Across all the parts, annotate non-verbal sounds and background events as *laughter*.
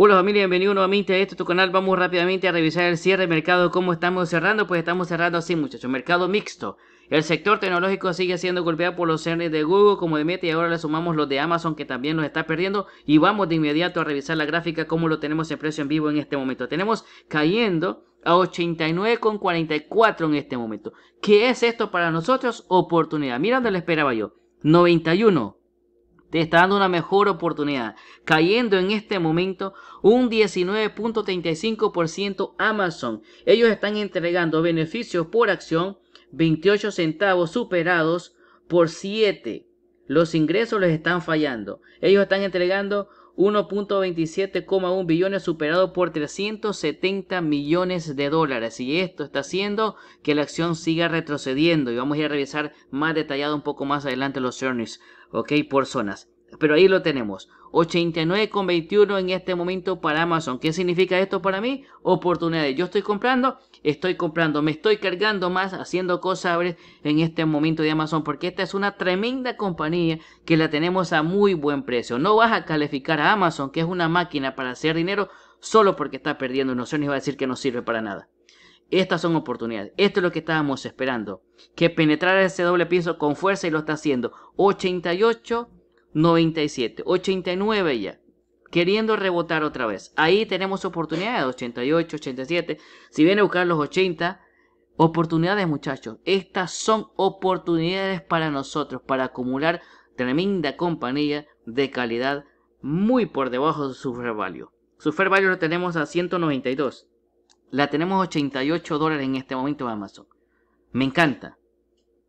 Hola familia, bienvenido nuevamente a este tu canal. Vamos rápidamente a revisar el cierre de mercado, cómo estamos cerrando. Pues estamos cerrando así muchachos, mercado mixto. El sector tecnológico sigue siendo golpeado por los cernes de Google como de Meta y ahora le sumamos los de Amazon que también nos está perdiendo. Y vamos de inmediato a revisar la gráfica cómo lo tenemos en precio en vivo en este momento. Tenemos cayendo a 89,44 en este momento. ¿Qué es esto para nosotros? Oportunidad. Mira donde lo esperaba yo. 91. Te está dando una mejor oportunidad. Cayendo en este momento un 19.35% Amazon. Ellos están entregando beneficios por acción 28 centavos superados por 7. Los ingresos les están fallando. Ellos están entregando 1.27,1 billones superado por 370 millones de dólares y esto está haciendo que la acción siga retrocediendo y vamos a ir a revisar más detallado un poco más adelante los earnings. ¿ok? Por zonas. Pero ahí lo tenemos. 89,21 en este momento para Amazon. ¿Qué significa esto para mí? Oportunidades. Yo estoy comprando, estoy comprando, me estoy cargando más haciendo cosas en este momento de Amazon porque esta es una tremenda compañía que la tenemos a muy buen precio. No vas a calificar a Amazon, que es una máquina para hacer dinero, solo porque está perdiendo No y va a decir que no sirve para nada. Estas son oportunidades. Esto es lo que estábamos esperando. Que penetrara ese doble piso con fuerza y lo está haciendo. 88, 97, 89 ya. Queriendo rebotar otra vez. Ahí tenemos oportunidades. 88, 87. Si viene a buscar los 80. Oportunidades muchachos. Estas son oportunidades para nosotros. Para acumular tremenda compañía de calidad. Muy por debajo de su fair value. Su fair value lo tenemos a 192. La tenemos 88 dólares en este momento en Amazon. Me encanta.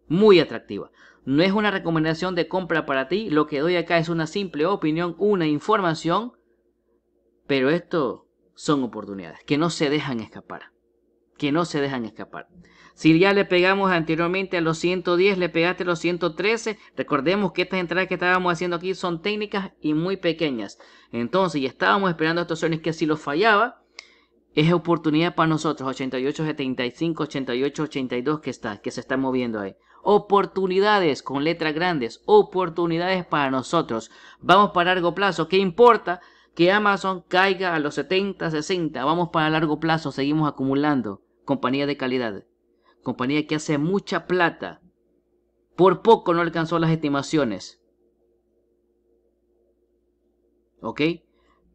Muy atractiva. No es una recomendación de compra para ti. Lo que doy acá es una simple opinión, una información. Pero esto son oportunidades que no se dejan escapar. Que no se dejan escapar. Si ya le pegamos anteriormente a los 110, le pegaste a los 113. Recordemos que estas entradas que estábamos haciendo aquí son técnicas y muy pequeñas. Entonces, y estábamos esperando estos que si los fallaba, es oportunidad para nosotros, 88, 75, 88, 82 que está, que se está moviendo ahí. Oportunidades con letras grandes, oportunidades para nosotros. Vamos para largo plazo, ¿qué importa? que Amazon caiga a los 70, 60. Vamos para largo plazo, seguimos acumulando. Compañía de calidad. Compañía que hace mucha plata. Por poco no alcanzó las estimaciones. ¿Ok?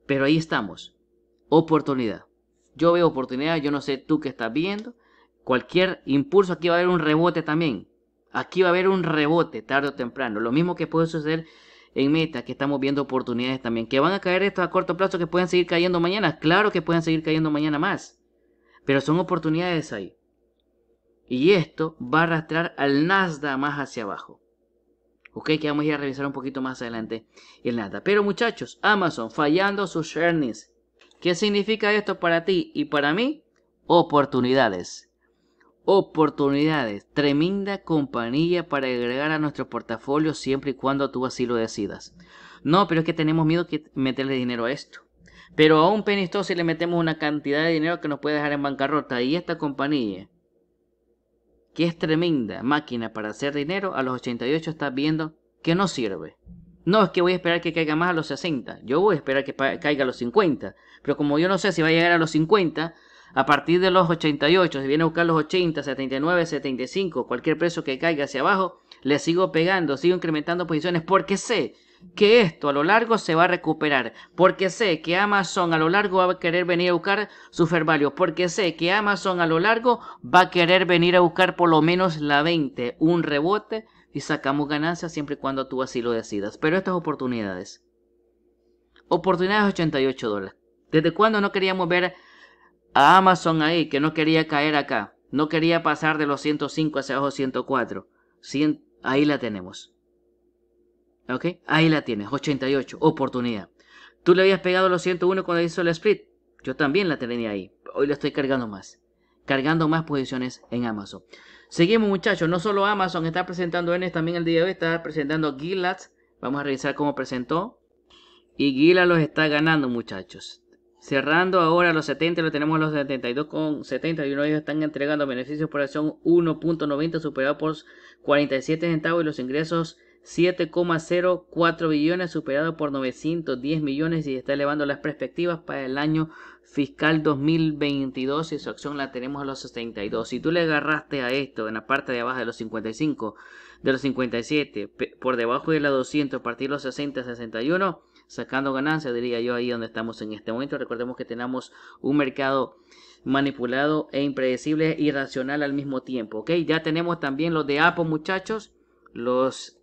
Pero ahí estamos. Oportunidad. Yo veo oportunidades, yo no sé tú qué estás viendo. Cualquier impulso, aquí va a haber un rebote también. Aquí va a haber un rebote tarde o temprano. Lo mismo que puede suceder en meta, que estamos viendo oportunidades también. Que van a caer estos a corto plazo, que pueden seguir cayendo mañana. Claro que pueden seguir cayendo mañana más. Pero son oportunidades ahí. Y esto va a arrastrar al Nasdaq más hacia abajo. Ok, que vamos a ir a revisar un poquito más adelante el Nasdaq. Pero muchachos, Amazon fallando sus earnings. ¿Qué significa esto para ti y para mí? Oportunidades. Oportunidades. Tremenda compañía para agregar a nuestro portafolio siempre y cuando tú así lo decidas. No, pero es que tenemos miedo que meterle dinero a esto. Pero a un penistoso si le metemos una cantidad de dinero que nos puede dejar en bancarrota. Y esta compañía, que es tremenda máquina para hacer dinero, a los 88 estás viendo que no sirve. No es que voy a esperar que caiga más a los 60, yo voy a esperar que caiga a los 50, pero como yo no sé si va a llegar a los 50, a partir de los 88, si viene a buscar los 80, 79, 75, cualquier precio que caiga hacia abajo, le sigo pegando, sigo incrementando posiciones porque sé que esto a lo largo se va a recuperar, porque sé que Amazon a lo largo va a querer venir a buscar su porque sé que Amazon a lo largo va a querer venir a buscar por lo menos la 20, un rebote y sacamos ganancias siempre y cuando tú así lo decidas. Pero estas oportunidades. Oportunidades 88 dólares. ¿Desde cuándo no queríamos ver a Amazon ahí? Que no quería caer acá. No quería pasar de los 105 hacia abajo 104. ahí la tenemos. ¿Ok? Ahí la tienes. 88. Oportunidad. Tú le habías pegado los 101 cuando hizo el split. Yo también la tenía ahí. Hoy la estoy cargando más. Cargando más posiciones en Amazon. Seguimos muchachos, no solo Amazon está presentando Enes, también el día de hoy está presentando Gilad, Vamos a revisar cómo presentó. Y Gilad los está ganando muchachos. Cerrando ahora los 70, lo tenemos los 72 con 71. Ellos están entregando beneficios por acción 1.90 superado por 47 centavos y los ingresos 7,04 billones, superado por 910 millones y está elevando las perspectivas para el año fiscal 2022 y su acción la tenemos a los 62. Si tú le agarraste a esto en la parte de abajo de los 55, de los 57, por debajo de la 200, a partir de los 60, 61, sacando ganancias, diría yo, ahí donde estamos en este momento. Recordemos que tenemos un mercado manipulado e impredecible, e racional al mismo tiempo. ¿ok? Ya tenemos también los de Apple, muchachos. Los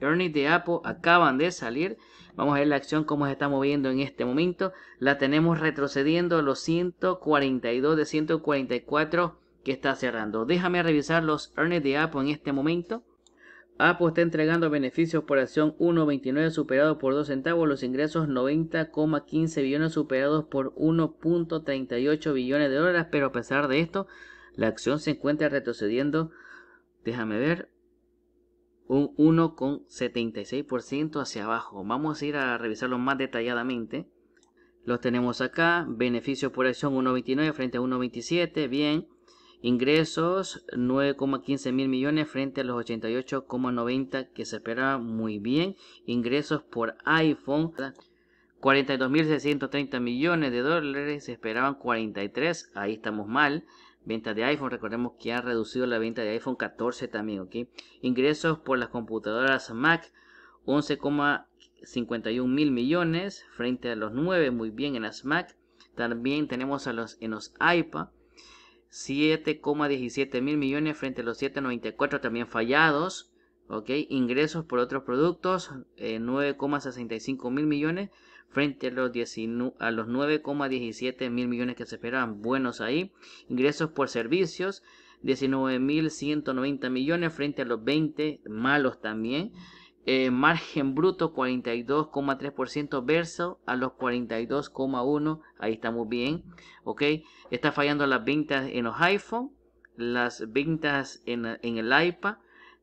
Earnings de Apple acaban de salir. Vamos a ver la acción cómo se está moviendo en este momento. La tenemos retrocediendo a los 142 de 144 que está cerrando. Déjame revisar los earnings de Apple en este momento. Apple está entregando beneficios por acción 1.29 superado por 2 centavos, los ingresos 90,15 billones superados por 1.38 billones de dólares, pero a pesar de esto, la acción se encuentra retrocediendo, déjame ver, un 1,76% hacia abajo. Vamos a ir a revisarlo más detalladamente. Los tenemos acá, beneficios por acción 1,29 frente a 1,27, bien. Ingresos 9,15 mil millones frente a los 88,90 que se esperaba muy bien. Ingresos por iPhone 42.630 millones de dólares, se esperaban 43, ahí estamos mal. Ventas de iPhone, recordemos que ha reducido la venta de iPhone 14 también, ¿ok? Ingresos por las computadoras Mac, 11,51 mil millones frente a los 9, muy bien en las Mac. También tenemos a los, en los iPad, 7,17 mil millones frente a los 7,94 también fallados. ¿ok? Ingresos por otros productos, 9,65 eh, mil millones frente a los, los 9,17 mil millones que se esperaban. Buenos ahí. Ingresos por servicios, 19.190 millones frente a los 20, malos también. Eh, margen bruto 42,3% verso a los 42,1%. Ahí estamos bien. Ok. Está fallando las ventas en los iPhone, las ventas en, el iPad,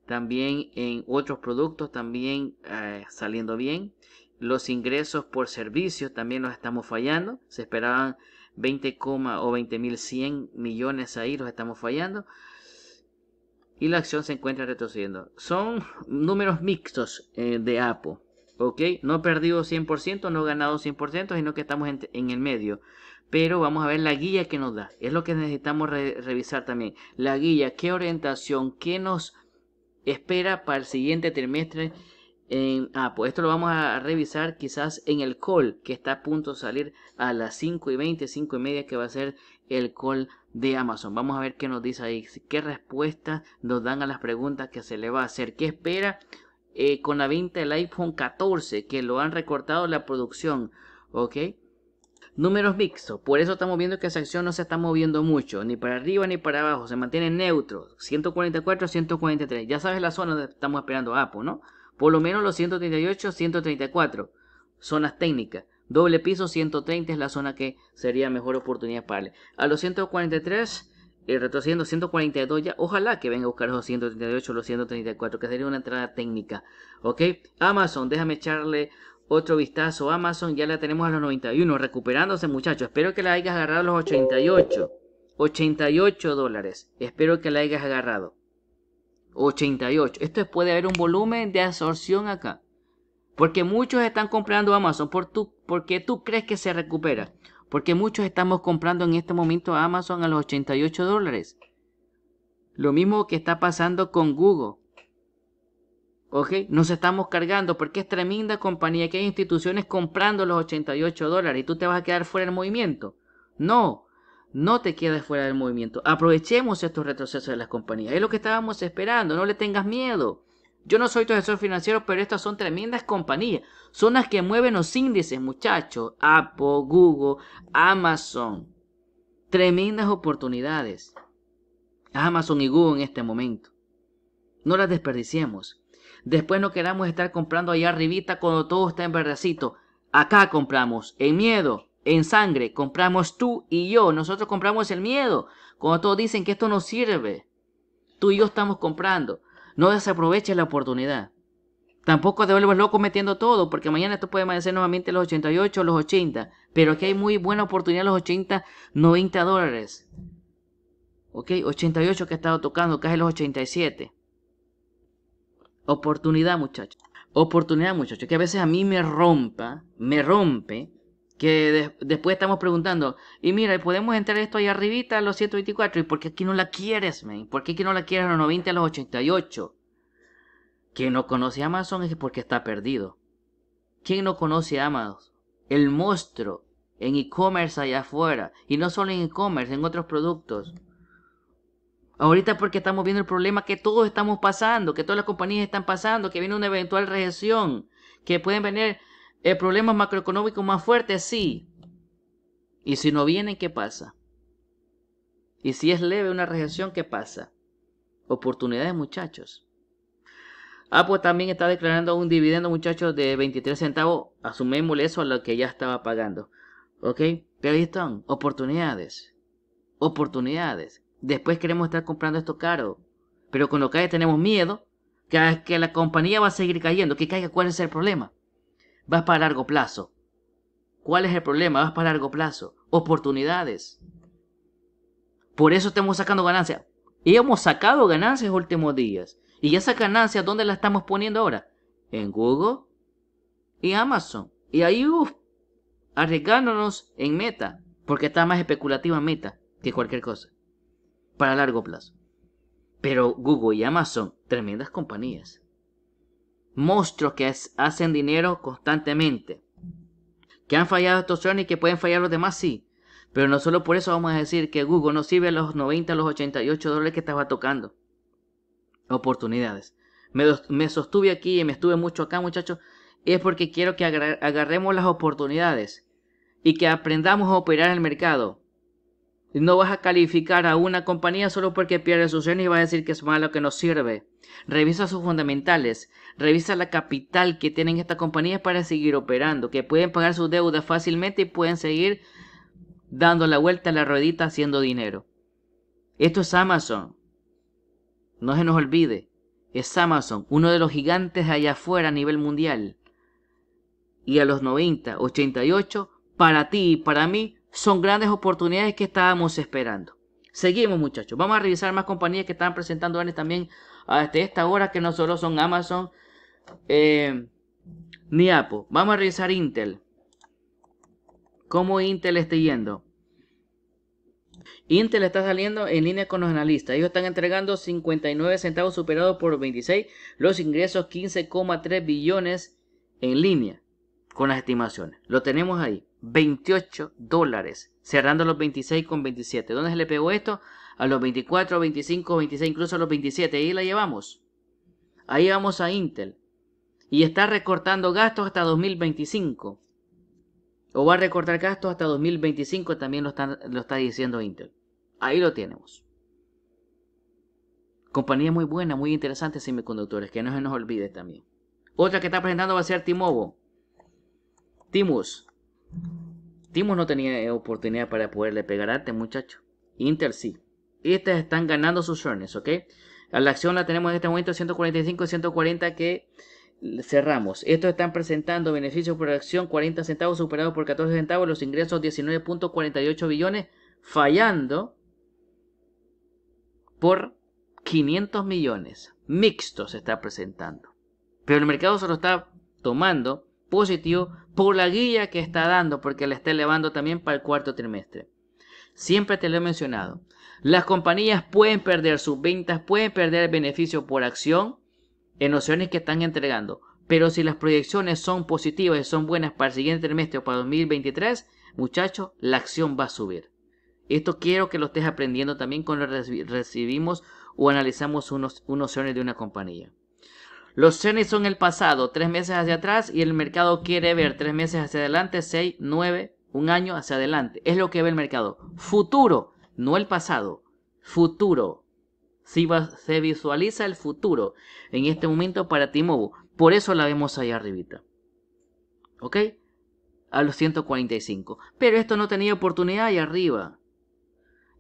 también en otros productos, también eh, saliendo bien. Los ingresos por servicios también los estamos fallando. Se esperaban 20, o 20.100 millones ahí, los estamos fallando. Y la acción se encuentra retrocediendo. Son números mixtos eh, de APO. ¿ok? No perdido 100%, no ganado 100%, sino que estamos en, el medio. Pero vamos a ver la guía que nos da. Es lo que necesitamos revisar también. La guía, qué orientación, qué nos espera para el siguiente trimestre en, ah, pues esto lo vamos a revisar quizás en el call que está a punto de salir a las 5 y 20, 5 y media que va a ser el call de Amazon. Vamos a ver qué nos dice ahí, qué respuesta nos dan a las preguntas que se le va a hacer, qué espera eh, con la venta del iPhone 14 que lo han recortado la producción, ¿ok? Números mixtos, por eso estamos viendo que esa acción no se está moviendo mucho, ni para arriba ni para abajo, se mantiene neutro, 144, 143, ya sabes la zona donde estamos esperando Apple, ¿no? Por lo menos los 138, 134 zonas técnicas. Doble piso 130 es la zona que sería mejor oportunidad para él. A los 143, eh, retrocediendo 142 ya, ojalá que venga a buscar los 138 los 134, que sería una entrada técnica. ¿Ok? Amazon, déjame echarle otro vistazo. Amazon, ya la tenemos a los 91, recuperándose muchachos. Espero que la hayas agarrado a los 88. 88 dólares. Espero que la hayas agarrado. 88. Esto puede haber un volumen de absorción acá. Porque muchos están comprando Amazon. Por tu, porque tú crees que se recupera. Porque muchos estamos comprando en este momento Amazon a los 88 dólares. Lo mismo que está pasando con Google. ¿Ok? Nos estamos cargando porque es tremenda compañía que hay instituciones comprando los 88 dólares y tú te vas a quedar fuera del movimiento. No, no te quedes fuera del movimiento. Aprovechemos estos retrocesos de las compañías. Es lo que estábamos esperando. No le tengas miedo. Yo no soy tu asesor financiero, pero estas son tremendas compañías. Son las que mueven los índices, muchachos. Apple, Google, Amazon. Tremendas oportunidades. Amazon y Google en este momento. No las desperdiciemos. Después no queramos estar comprando allá arribita cuando todo está en verdacito. Acá compramos, en miedo en sangre, compramos tú y yo, nosotros compramos el miedo. Cuando todos dicen que esto no sirve, tú y yo estamos comprando. No desaproveches la oportunidad. Tampoco te vuelves loco metiendo todo, porque mañana esto puede amanecer nuevamente los 88 los 80. Pero aquí hay muy buena oportunidad los 80, 90 dólares. ¿Ok? 88 que he estado tocando, casi los 87. Oportunidad, muchachos. Oportunidad, muchachos. Que a veces a mí me rompa, me rompe que después estamos preguntando, y mira, podemos entrar esto ahí arribita a los 124, ¿y por qué aquí no la quieres, man? ¿Por qué aquí no la quieres a los 90 a los 88? Quien no conoce Amazon es porque está perdido. ¿Quién no conoce a Amazon? El monstruo en e-commerce allá afuera. Y no solo en e-commerce, en otros productos. Ahorita porque estamos viendo el problema que todos estamos pasando, que todas las compañías están pasando, que viene una eventual recesión, que pueden venir el problema macroeconómico más fuerte, sí. Y si no viene, ¿qué pasa? Y si es leve una recesión, ¿qué pasa? Oportunidades, muchachos. Ah, pues también está declarando un dividendo, muchachos, de 23 centavos. Asumémosle eso a lo que ya estaba pagando. ¿Ok? Pero ahí están, oportunidades. Oportunidades. Después queremos estar comprando esto caro. Pero con lo que tenemos miedo que, que la compañía va a seguir cayendo. Que caiga, ¿cuál es el problema? Vas para largo plazo. ¿Cuál es el problema? Vas para largo plazo. Oportunidades. Por eso estamos sacando ganancias. Y hemos sacado ganancias últimos días. Y esa ganancia ¿dónde la estamos poniendo ahora? En Google y Amazon. Y ahí, uff, arriesgándonos en meta. Porque está más especulativa meta que cualquier cosa. Para largo plazo. Pero Google y Amazon, tremendas compañías monstruos que hacen dinero constantemente. Que han fallado estos y que pueden fallar los demás, sí. Pero no solo por eso vamos a decir que Google no sirve a los 90, a los 88 dólares que estaba tocando. Oportunidades. Me, sostuve aquí y me estuve mucho acá, muchachos. Es porque quiero que agarremos las oportunidades y que aprendamos a operar el mercado. No vas a calificar a una compañía solo porque pierde su ser y vas a decir que es malo, que no sirve. Revisa sus fundamentales. Revisa la capital que tienen estas compañías para seguir operando, que pueden pagar sus deudas fácilmente y pueden seguir dando la vuelta a la ruedita haciendo dinero. Esto es Amazon. No se nos olvide. Es Amazon, uno de los gigantes allá afuera a nivel mundial. Y a los 90, 88, para ti y para mí, son grandes oportunidades que estábamos esperando. Seguimos muchachos. Vamos a revisar más compañías que están presentando también hasta este, esta hora, que no solo son Amazon, eh, Niapo, vamos a revisar Intel. ¿Cómo Intel está yendo? Intel está saliendo en línea con los analistas. Ellos están entregando 59 centavos superados por 26. Los ingresos 15,3 billones en línea con las estimaciones. Lo tenemos ahí. 28 dólares. Cerrando los 26 con 27 ¿Dónde se le pegó esto? A los 24, 25, 26, incluso a los 27. Ahí la llevamos. Ahí vamos a Intel y está recortando gastos hasta 2025. O va a recortar gastos hasta 2025, también lo está, lo está diciendo Intel. Ahí lo tenemos. Compañía muy buena, muy interesante semiconductores, que no se nos olvide también. Otra que está presentando va a ser Timovo. Timus. Timus no tenía oportunidad para poderle pegar arte, muchacho. Intel sí. Estas están ganando sus earnings, ¿ok? A la acción la tenemos en este momento 145, 140 que cerramos. Estos están presentando beneficios por acción 40 centavos superados por 14 centavos, los ingresos 19.48 billones, fallando por 500 millones. Mixto se está presentando. Pero el mercado se lo está tomando positivo por la guía que está dando, porque la está elevando también para el cuarto trimestre. Siempre te lo he mencionado. Las compañías pueden perder sus ventas, pueden perder beneficios beneficio por acción, en opciones que están entregando. Pero si las proyecciones son positivas y son buenas para el siguiente trimestre o para 2023, muchachos, la acción va a subir. Esto quiero que lo estés aprendiendo también cuando recibimos o analizamos unos, opciones de una compañía. Los opciones son el pasado, tres meses hacia atrás, y el mercado quiere ver tres meses hacia adelante, seis, nueve, un año hacia adelante. Es lo que ve el mercado. Futuro, no el pasado. Futuro se visualiza el futuro en este momento para Timobu. Por eso la vemos allá arribita. ¿Ok? A los 145. Pero esto no tenía oportunidad ahí arriba.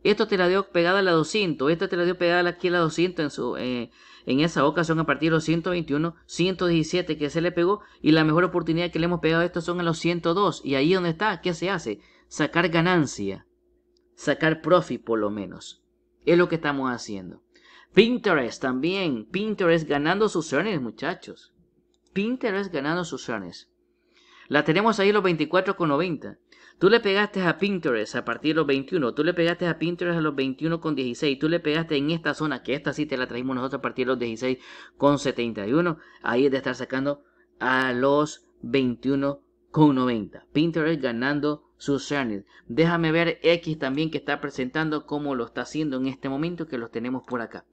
Esto te la dio pegada a la 200. Esto te la dio pegada aquí a la 200 en, su, eh, en esa ocasión a partir de los 121, 117 que se le pegó. Y la mejor oportunidad que le hemos pegado a esto son a los 102. Y ahí donde está, ¿qué se hace? Sacar ganancia. Sacar profit por lo menos. Es lo que estamos haciendo. Pinterest también. Pinterest ganando sus earnings, muchachos. Pinterest ganando sus earnings. La tenemos ahí los 24,90. Tú le pegaste a Pinterest a partir de los 21. Tú le pegaste a Pinterest a los 21,16. Tú le pegaste en esta zona, que esta sí te la trajimos nosotros a partir de los 16,71. Ahí es de estar sacando a los 21,90. Pinterest ganando déjame ver x también que está presentando como lo está haciendo en este momento que los tenemos por acá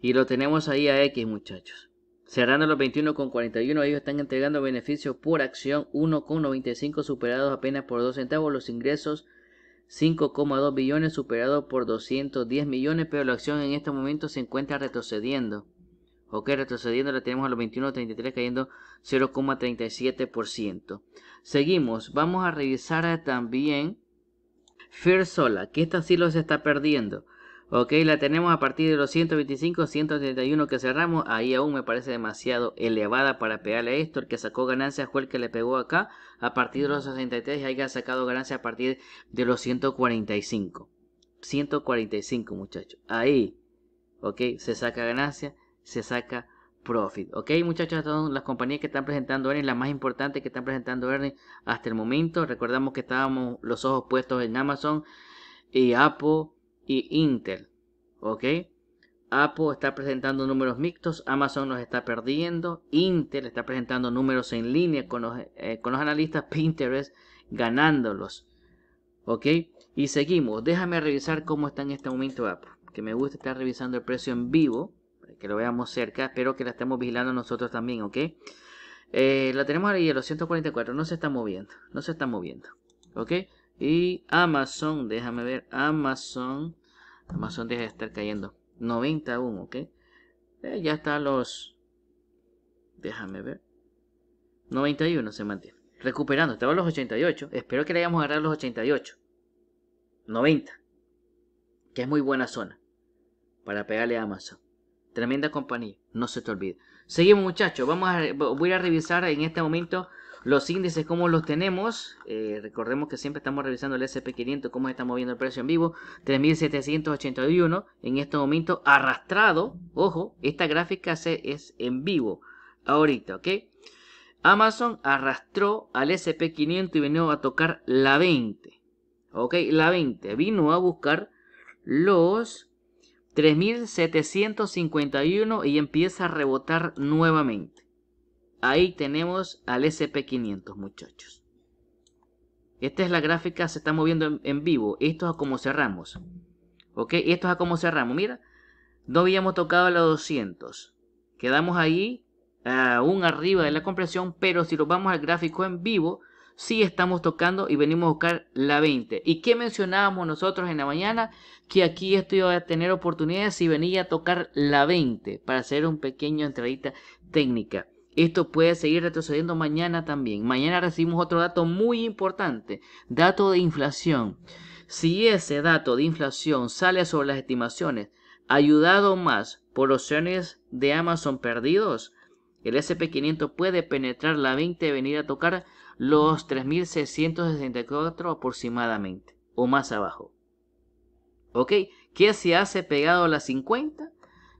y lo tenemos ahí a x muchachos cerrando los 21.41 con ellos están entregando beneficios por acción 1,95 superados apenas por 2 centavos los ingresos 5,2 billones superados por 210 millones pero la acción en este momento se encuentra retrocediendo Ok, retrocediendo, la tenemos a los 21.33 cayendo 0,37%. Seguimos, vamos a revisar también Fear Sola, que esta sí los está perdiendo. Ok, la tenemos a partir de los 125, 131 que cerramos. Ahí aún me parece demasiado elevada para pegarle a esto. El que sacó ganancias fue el que le pegó acá a partir de los 63 y ha sacado ganancias a partir de los 145. 145 muchachos. Ahí, ok, se saca ganancia se saca profit. Ok, muchachos, estas son las compañías que están presentando earnings, las más importantes que están presentando earnings hasta el momento. Recordamos que estábamos los ojos puestos en Amazon y Apple y Intel. Ok, Apple está presentando números mixtos, Amazon nos está perdiendo, Intel está presentando números en línea con los, eh, con los analistas, *laughs* Pinterest ganándolos. Ok, y seguimos. Déjame revisar cómo está en este momento Apple, que me gusta estar revisando el precio en vivo que lo veamos cerca, Espero que la estemos vigilando nosotros también, ¿ok? Eh, la tenemos ahí, los 144, no se está moviendo, no se está moviendo, ¿ok? Y Amazon, déjame ver, Amazon, Amazon deja de estar cayendo, 91, ¿ok? Eh, ya está los, déjame ver, 91 se mantiene, recuperando, estaba los 88, espero que le hayamos agarrado los 88, 90, que es muy buena zona para pegarle a Amazon. Tremenda compañía, no se te olvide. Seguimos muchachos, vamos a, voy a revisar en este momento los índices, cómo los tenemos. Eh, recordemos que siempre estamos revisando el SP500, cómo está moviendo el precio en vivo. 3.781 en este momento arrastrado. Ojo, esta gráfica se, es en vivo ahorita, ¿ok? Amazon arrastró al SP500 y vino a tocar la 20. ¿Ok? La 20. Vino a buscar los 3751 y empieza a rebotar nuevamente. Ahí tenemos al SP500 muchachos. Esta es la gráfica, se está moviendo en, vivo. Esto es a cómo cerramos. ¿Ok? Esto es a como cerramos. Mira, no habíamos tocado los 200. Quedamos ahí aún arriba de la compresión, pero si lo vamos al gráfico en vivo, si estamos tocando y venimos a buscar la 20. ¿Y qué mencionábamos nosotros en la mañana? Que aquí esto iba a tener oportunidades si venía a tocar la 20 para hacer un pequeño entradita técnica. Esto puede seguir retrocediendo mañana también. Mañana recibimos otro dato muy importante, dato de inflación. Si ese dato de inflación sale sobre las estimaciones, ayudado más por opciones de Amazon perdidos, el SP500 puede penetrar la 20 y venir a tocar los 3.664 aproximadamente, o más abajo. ¿Ok? ¿Qué se hace pegado a las 50?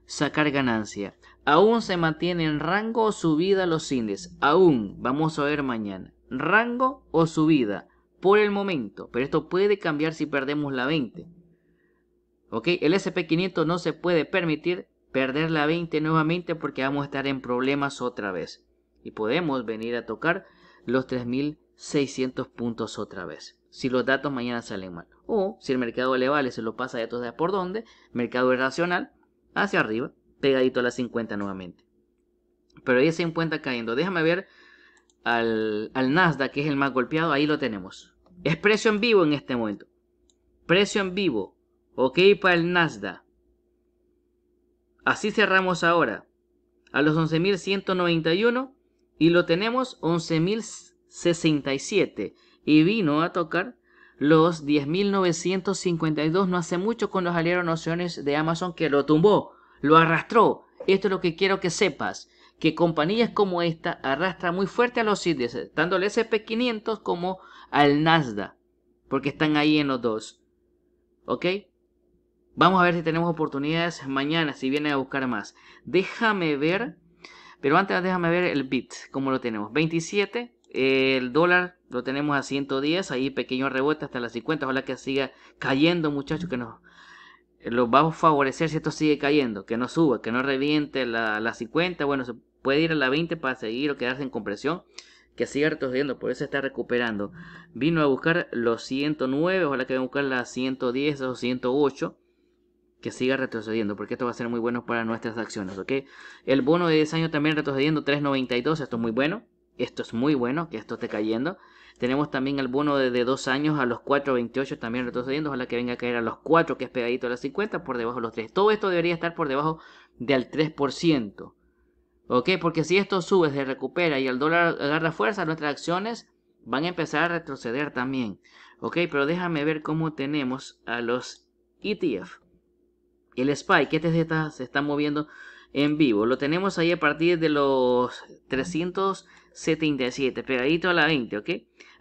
Sacar ganancia. Aún se mantiene en rango o subida los índices. Aún, vamos a ver mañana. Rango o subida por el momento, pero esto puede cambiar si perdemos la 20. ¿Ok? El SP500 no se puede permitir perder la 20 nuevamente porque vamos a estar en problemas otra vez. Y podemos venir a tocar los 3.600 puntos otra vez. Si los datos mañana salen mal. O si el mercado le vale, se lo pasa de días por donde. Mercado irracional, hacia arriba, pegadito a las 50 nuevamente. Pero ahí se encuentra cayendo. Déjame ver al, al Nasdaq, que es el más golpeado. Ahí lo tenemos. Es precio en vivo en este momento. Precio en vivo. Ok para el Nasdaq. Así cerramos ahora. A los 11.191 y lo tenemos 11.067 y vino a tocar los 10.952 no hace mucho cuando salieron opciones de Amazon que lo tumbó, lo arrastró. Esto es lo que quiero que sepas, que compañías como esta arrastran muy fuerte a los índices, tanto al S&P 500 como al Nasda porque están ahí en los dos. ¿Ok? Vamos a ver si tenemos oportunidades mañana, si vienen a buscar más. Déjame ver pero antes déjame ver el bit, como lo tenemos. 27, el dólar lo tenemos a 110, ahí pequeño rebote hasta las 50. Ojalá que siga cayendo, muchachos, que nos lo vamos a favorecer si esto sigue cayendo, que no suba, que no reviente la, la 50. Bueno, se puede ir a la 20 para seguir o quedarse en compresión que siga retrocediendo, por eso está recuperando. Vino a buscar los 109, ojalá que venga a buscar las 110 o 108 que siga retrocediendo, porque esto va a ser muy bueno para nuestras acciones, ¿ok? El bono de 10 años también retrocediendo 3.92, esto es muy bueno, esto es muy bueno, que esto esté cayendo. Tenemos también el bono de, 2 años a los 4.28 también retrocediendo, ojalá que venga a caer a los 4, que es pegadito a las 50, por debajo de los 3. Todo esto debería estar por debajo del 3%. ¿Ok? Porque si esto sube, se recupera y el dólar agarra fuerza, nuestras acciones van a empezar a retroceder también. ¿Ok? Pero déjame ver cómo tenemos a los ETF el spy que este se está moviendo en vivo. Lo tenemos ahí a partir de los 377, pegadito a la 20, ¿ok?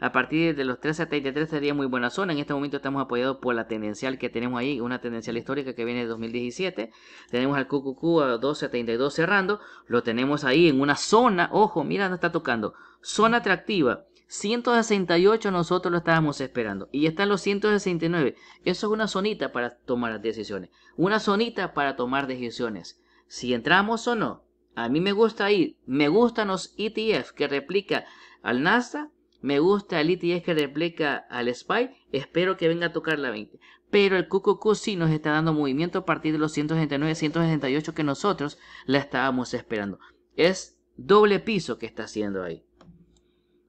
A partir de los 373 sería muy buena zona. En este momento estamos apoyados por la tendencial que tenemos ahí, una tendencial histórica que viene de 2017. Tenemos al QQQ a 272 cerrando. Lo tenemos ahí en una zona, ojo, mira, no está tocando. Zona atractiva 168 nosotros lo estábamos esperando y están los 169. Eso es una zonita para tomar decisiones. Una zonita para tomar decisiones. Si entramos o no. A mí me gusta ir. Me gustan los ETF que replica al NASA Me gusta el ETF que replica al SPY. Espero que venga a tocar la 20. Pero el QQQ sí nos está dando movimiento a partir de los 169, 168 que nosotros la estábamos esperando. Es doble piso que está haciendo ahí.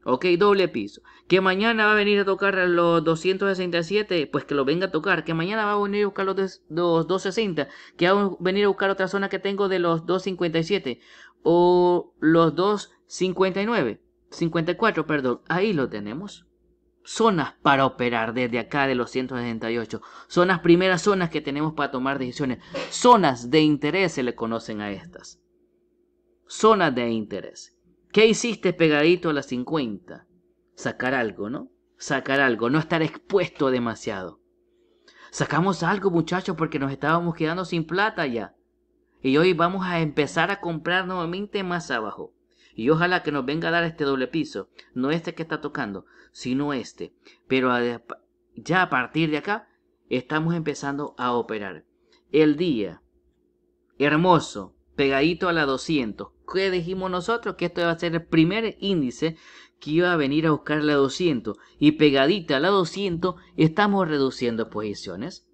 Ok, doble piso. Que mañana va a venir a tocar a los 267, pues que lo venga a tocar. Que mañana va a venir a buscar los, 260, que va a venir a buscar otra zona que tengo de los 257 o los 259, 54, perdón. Ahí lo tenemos. Zonas para operar desde acá de los 168. Son las primeras zonas que tenemos para tomar decisiones. Zonas de interés se le conocen a estas. Zonas de interés. ¿Qué hiciste pegadito a las 50? Sacar algo, ¿no? Sacar algo, no estar expuesto demasiado. Sacamos algo, muchachos, porque nos estábamos quedando sin plata ya. Y hoy vamos a empezar a comprar nuevamente más abajo. Y ojalá que nos venga a dar este doble piso. No este que está tocando, sino este. Pero ya a partir de acá, estamos empezando a operar. El día hermoso pegadito a la 200. ¿Qué dijimos nosotros? Que esto iba a ser el primer índice que iba a venir a buscar la 200. Y pegadita a la 200 estamos reduciendo posiciones,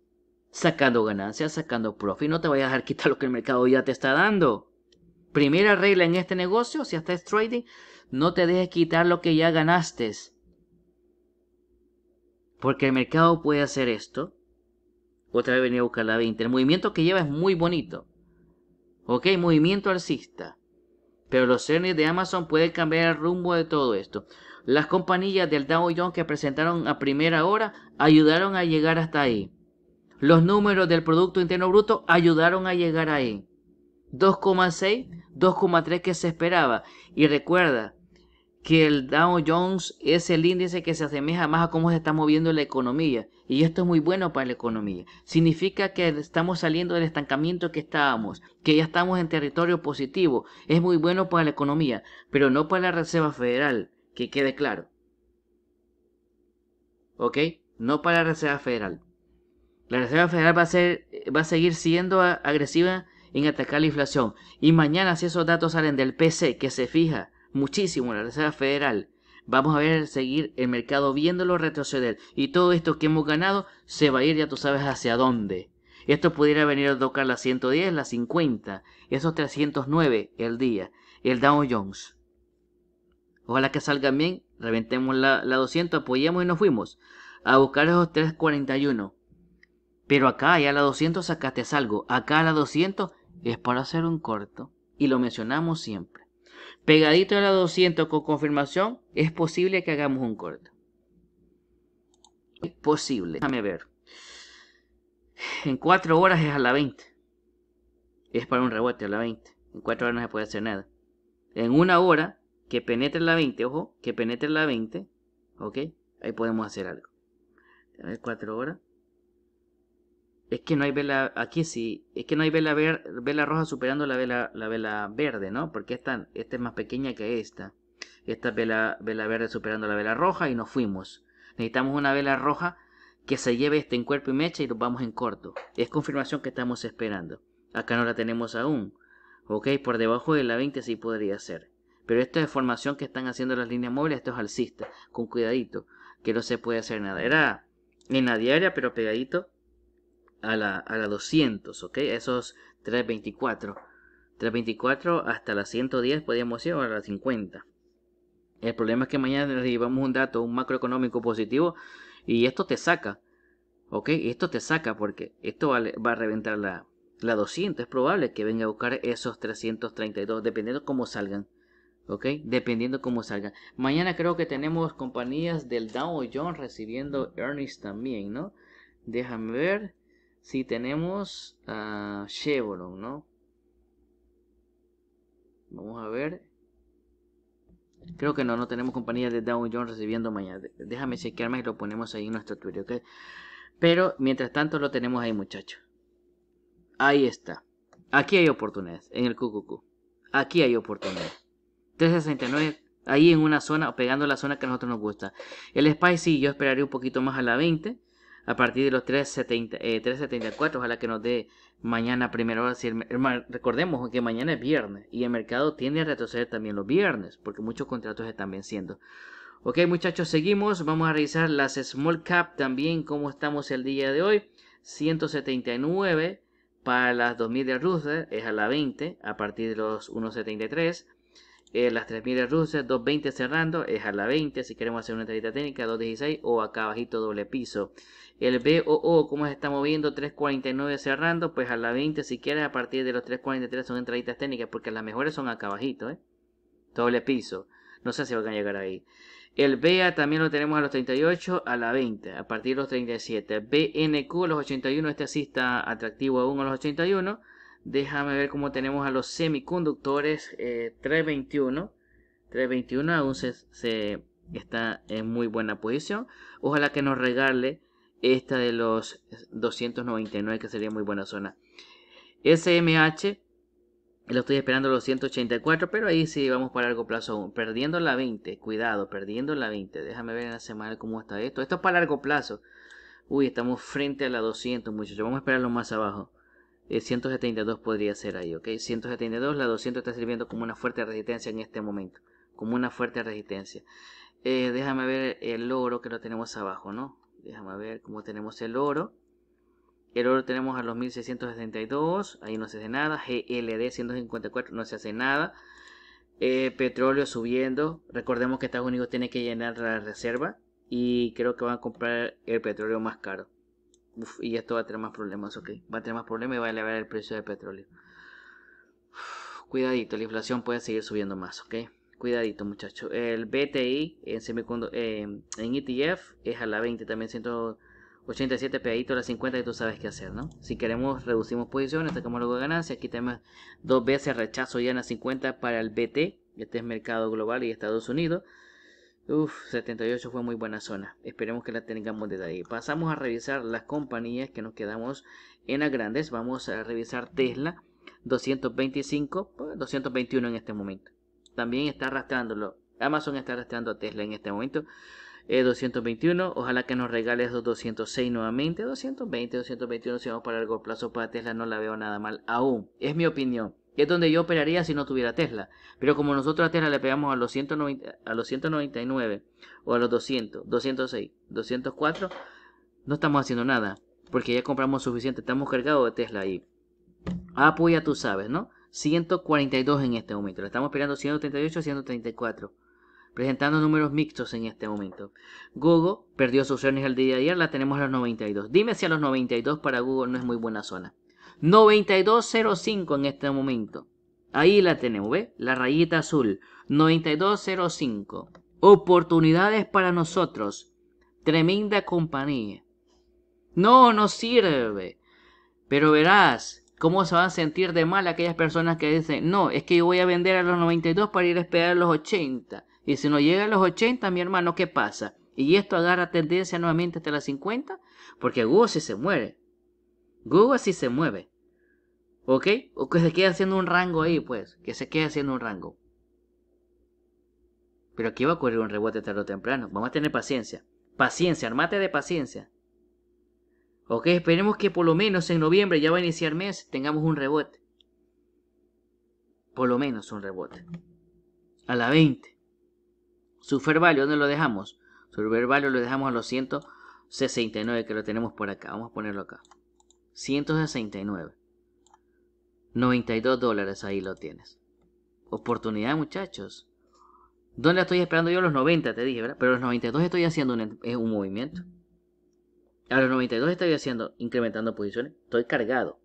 sacando ganancias, sacando profit. No te vayas a dejar quitar lo que el mercado ya te está dando. Primera regla en este negocio, si estás trading, no te dejes quitar lo que ya ganaste. Porque el mercado puede hacer esto. Otra vez venir a buscar la 20. El movimiento que lleva es muy bonito. Ok, movimiento alcista. Pero los earnings de Amazon pueden cambiar el rumbo de todo esto. Las compañías del Dow Jones que presentaron a primera hora ayudaron a llegar hasta ahí. Los números del Producto Interno Bruto ayudaron a llegar ahí. 2,6, 2,3 que se esperaba. Y recuerda, que el Dow Jones es el índice que se asemeja más a cómo se está moviendo la economía. Y esto es muy bueno para la economía. Significa que estamos saliendo del estancamiento que estábamos, que ya estamos en territorio positivo. Es muy bueno para la economía, pero no para la Reserva Federal, que quede claro. ¿Ok? No para la Reserva Federal. La Reserva Federal va a, seguir siendo agresiva en atacar la inflación. Y mañana si esos datos salen del PC, que se fija muchísimo la Reserva Federal. Vamos a ver seguir el mercado viéndolo retroceder. Y todo esto que hemos ganado se va a ir, ya tú sabes, hacia dónde. Esto pudiera venir a tocar la 110, la 50, esos 309 el día, el Dow Jones. Ojalá que salgan bien, reventemos la, la 200, apoyemos y nos fuimos a buscar esos 341. Pero acá, ya a la 200 sacaste algo. Acá a la 200 es para hacer un corto. Y lo mencionamos siempre pegadito a la 200 con confirmación, es posible que hagamos un corto. Es posible. Déjame ver. En 4 horas es a la 20. Es para un rebote a la 20. En 4 horas no se puede hacer nada. En una hora que penetre la 20, ojo, que penetre la 20, ¿ok? Ahí podemos hacer algo. A ver, 4 horas es que no hay vela, aquí sí, es que no hay vela, vela roja superando la vela, la vela verde, ¿no? Porque esta, esta es más pequeña que esta. Esta vela, vela verde superando la vela roja y nos fuimos. Necesitamos una vela roja que se lleve este en cuerpo y mecha y nos vamos en corto. Es confirmación que estamos esperando. Acá no la tenemos aún. Ok, por debajo de la 20 sí podría ser. Pero esto es formación que están haciendo las líneas móviles, esto es alcista. Con cuidadito, que no se puede hacer nada. Era en la diaria, pero pegadito a la, a la 200, ¿ok? Esos 324. 324 hasta la 110 Podríamos ir o a la 50. El problema es que mañana nos llevamos un dato, un macroeconómico positivo, y esto te saca. ¿Ok? Esto te saca porque esto va, a reventar la, la 200. Es probable que venga a buscar esos 332, dependiendo cómo salgan. ¿Ok? Dependiendo cómo salgan. Mañana creo que tenemos compañías del Dow Jones recibiendo earnings también, ¿no? Déjame ver. Si tenemos a Chevron, ¿no? Vamos a ver. Creo que no, no tenemos compañía de Dow Jones recibiendo mañana. Déjame chequearme y lo ponemos ahí en nuestro Twitter, ¿ok? Pero mientras tanto lo tenemos ahí, muchachos. Ahí está. Aquí hay oportunidades, en el QQQ. Aquí hay oportunidades. 369, ahí en una zona, pegando la zona que a nosotros nos gusta. El Spice yo esperaría un poquito más a la 20 a partir de los 3.74. 3.74 eh, ojalá que nos dé mañana a primera hora. recordemos que mañana es viernes y el mercado tiende a retroceder también los viernes porque muchos contratos están venciendo. Ok muchachos, seguimos. Vamos a revisar las small cap también, cómo estamos el día de hoy. 179 para las 2000 de Rusia es a la 20 a partir de los 1.73. Eh, las 3000 de Rusia, 2.20 cerrando, es a la 20 si queremos hacer una tarjeta técnica, 2.16 o acá bajito doble piso. El BOO, cómo se está moviendo, 3.49 cerrando, pues a la 20 si quieres a partir de los 3.43 son entraditas técnicas, porque las mejores son acá abajito, ¿eh? Doble piso. No sé si van a llegar ahí. El BA también lo tenemos a los 38, a la 20, a partir de los 37. BNQ a los 81, este sí está atractivo aún a los 81. Déjame ver cómo tenemos a los semiconductores eh, 321. 321 aún se está en muy buena posición. Ojalá que nos regale esta de los 299 que sería muy buena zona. SMH, lo estoy esperando los 184, pero ahí sí vamos para largo plazo aún. Perdiendo la 20, cuidado, perdiendo la 20. Déjame ver en la semana cómo está esto. Esto es para largo plazo. Uy, estamos frente a la 200, muchachos. Vamos a esperarlo más abajo. Eh, 172 podría ser ahí, ¿ok? 172, la 200 está sirviendo como una fuerte resistencia en este momento. Como una fuerte resistencia. Eh, déjame ver el oro que lo tenemos abajo, ¿no? Déjame ver cómo tenemos el oro. El oro tenemos a los 1672, ahí no se hace nada. GLD 154 no se hace nada. Eh, petróleo subiendo. Recordemos que Estados Unidos tiene que llenar la reserva y creo que van a comprar el petróleo más caro. y esto va a tener más problemas, ok. Va a tener más problemas y va a elevar el precio del petróleo. cuidadito, la inflación puede seguir subiendo más, ok. Cuidadito, muchachos. El BTI eh, eh, en, ETF es a la 20, también 187 pedadito a la 50 y tú sabes qué hacer, ¿no? Si queremos, reducimos posiciones, sacamos luego ganancias. Aquí tenemos dos veces rechazo ya en la 50 para el BT. Este es mercado global y Estados Unidos. Uf, 78 fue muy buena zona. Esperemos que la tengamos desde ahí. Pasamos a revisar las compañías que nos quedamos en las grandes. Vamos a revisar Tesla 225, 221 pues, en este momento también está arrastrándolo. Amazon está arrastrando a Tesla en este momento. 221, eh, ojalá que nos regale esos 206 nuevamente. 220, 221, si vamos para largo plazo para Tesla, no la veo nada mal aún. Es mi opinión. Es donde yo operaría si no tuviera Tesla. Pero como nosotros a Tesla le pegamos a los, 190, a los 199 o a los 200, 206, 204, no estamos haciendo nada. Porque ya compramos suficiente, estamos cargados de Tesla ahí. Apoya, ah, pues tú sabes, ¿no? 142 en este momento. estamos esperando 138, 134. Presentando números mixtos en este momento. Google perdió sus earnings el día de ayer, la tenemos a los 92. Dime si a los 92 para Google no es muy buena zona. 92.05 en este momento. Ahí la tenemos, ¿ves? La rayita azul. 92.05. Oportunidades para nosotros. Tremenda compañía. No, no sirve. Pero verás, ¿Cómo se van a sentir de mal aquellas personas que dicen, no, es que yo voy a vender a los 92 para ir a esperar a los 80? Y si no llega a los 80, mi hermano, ¿qué pasa? Y esto agarra tendencia nuevamente hasta las 50, porque Google sí se muere. Google sí se mueve. ¿Ok? O que se quede haciendo un rango ahí, pues. Que se quede haciendo un rango. Pero aquí va a ocurrir un rebote tarde o temprano. Vamos a tener paciencia. Paciencia, armate de paciencia. Ok, esperemos que por lo menos en noviembre, ya va a iniciar mes, tengamos un rebote. Por lo menos un rebote. A la 20. Super value, ¿dónde lo dejamos? Super lo dejamos a los 169 que lo tenemos por acá. Vamos a ponerlo acá. 169. 92 dólares ahí lo tienes. Oportunidad, muchachos. ¿Dónde estoy esperando yo los 90? Te dije, ¿verdad? Pero los 92 estoy haciendo un, un movimiento. A los 92 estoy haciendo, incrementando posiciones. Estoy cargado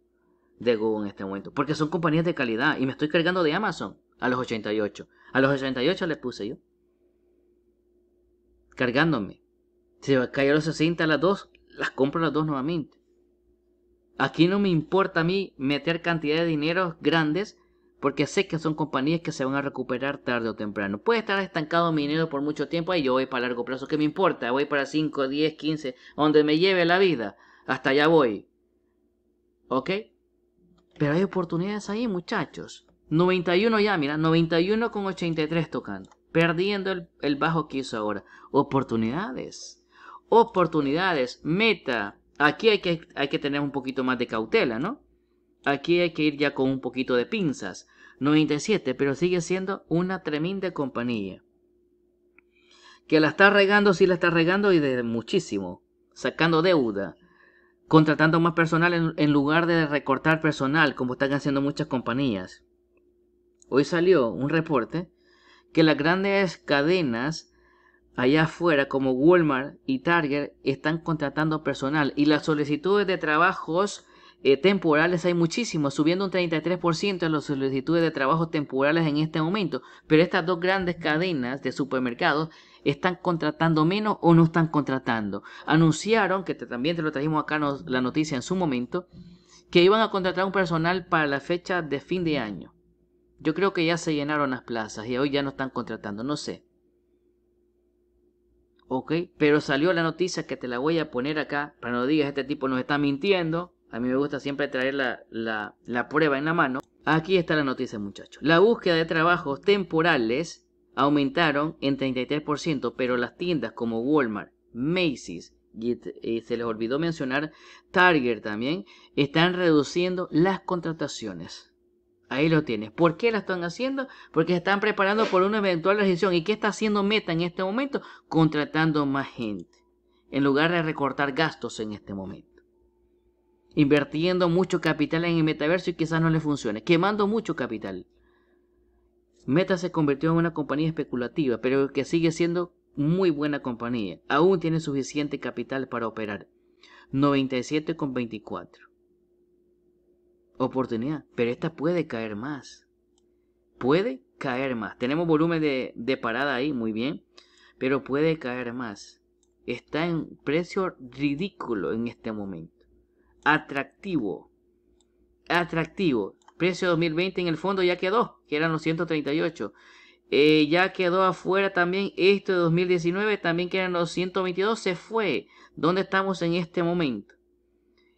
de Google en este momento. Porque son compañías de calidad. Y me estoy cargando de Amazon a los 88. A los 88 les puse yo. Cargándome. Si cae a los 60 a las 2, las compro a las 2 nuevamente. Aquí no me importa a mí meter cantidad de dinero grandes porque sé que son compañías que se van a recuperar tarde o temprano. Puede estar estancado mi dinero por mucho tiempo y yo voy para largo plazo, ¿qué me importa? Voy para 5, 10, 15, donde me lleve la vida. Hasta allá voy. ¿Ok? Pero hay oportunidades ahí, muchachos. 91 ya, mira, 91 con 83 tocando. Perdiendo el, bajo que hizo ahora. Oportunidades. Oportunidades. Meta. Aquí hay que, hay que tener un poquito más de cautela, ¿no? Aquí hay que ir ya con un poquito de pinzas. 97, pero sigue siendo una tremenda compañía. Que la está regando, sí la está regando y de muchísimo. Sacando deuda. Contratando más personal en, en lugar de recortar personal, como están haciendo muchas compañías. Hoy salió un reporte que las grandes cadenas allá afuera como Walmart y Target están contratando personal y las solicitudes de trabajos eh, temporales hay muchísimos, subiendo un 33% en las solicitudes de trabajo temporales en este momento. Pero estas dos grandes cadenas de supermercados están contratando menos o no están contratando. Anunciaron, que también te lo trajimos acá la noticia en su momento, que iban a contratar un personal para la fecha de fin de año. Yo creo que ya se llenaron las plazas y hoy ya no están contratando, no sé. Ok, pero salió la noticia que te la voy a poner acá para no digas este tipo nos está mintiendo a mí me gusta siempre traer la, prueba en la mano. Aquí está la noticia, muchachos. La búsqueda de trabajos temporales aumentaron en 33%, pero las tiendas como Walmart, Macy's, y, se les olvidó mencionar Target también, están reduciendo las contrataciones. Ahí lo tienes. ¿Por qué la están haciendo? Porque se están preparando por una eventual recesión. ¿Y qué está haciendo Meta en este momento? Contratando más gente. En lugar de recortar gastos en este momento invirtiendo mucho capital en el metaverso y quizás no le funcione, quemando mucho capital. Meta se convirtió en una compañía especulativa, pero que sigue siendo muy buena compañía. Aún tiene suficiente capital para operar. 97,24. Oportunidad, pero esta puede caer más. Puede caer más. Tenemos volumen de, de parada ahí, muy bien, pero puede caer más. Está en precio ridículo en este momento atractivo. Atractivo. Precio 2020 en el fondo ya quedó, que eran los 138. Eh, ya quedó afuera también esto de 2019, también que eran los 122, se fue. ¿Dónde estamos en este momento?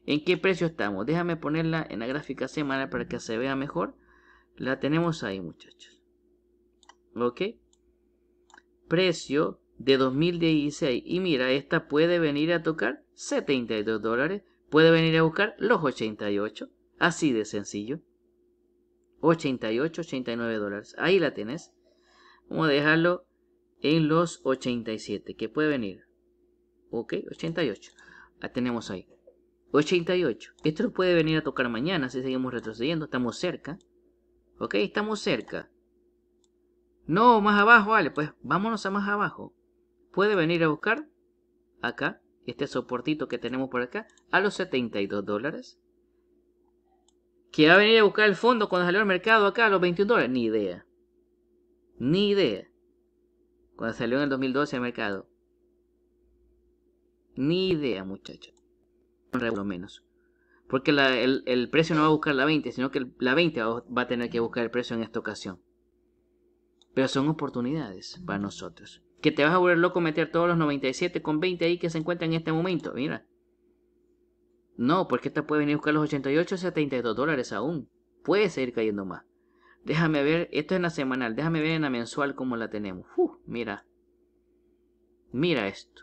¿En qué precio estamos? Déjame ponerla en la gráfica semana para que se vea mejor. La tenemos ahí, muchachos. ¿Ok? Precio de 2016. Y mira, esta puede venir a tocar 72 dólares puede venir a buscar los 88. Así de sencillo. 88, 89 dólares. Ahí la tenés. Vamos a dejarlo en los 87, que puede venir. Ok, 88. La tenemos ahí. 88. Esto puede venir a tocar mañana si seguimos retrocediendo. Estamos cerca. Ok, estamos cerca. No, más abajo, vale. Pues vámonos a más abajo. Puede venir a buscar acá este soportito que tenemos por acá, a los 72 dólares. ¿Que va a venir a buscar el fondo cuando salió al mercado acá a los 21 dólares? Ni idea. Ni idea. Cuando salió en el 2012 al mercado. Ni idea, muchachos. Por menos. Porque el, precio no va a buscar la 20, sino que la 20 va a tener que buscar el precio en esta ocasión. Pero son oportunidades para nosotros que te vas a volver loco meter todos los 97 con 20 ahí que se encuentran en este momento, mira. No, porque te puede venir a buscar los 88 72 dólares aún. Puede seguir cayendo más. Déjame ver, esto es en la semanal, déjame ver en la mensual cómo la tenemos. Uf, mira. Mira esto.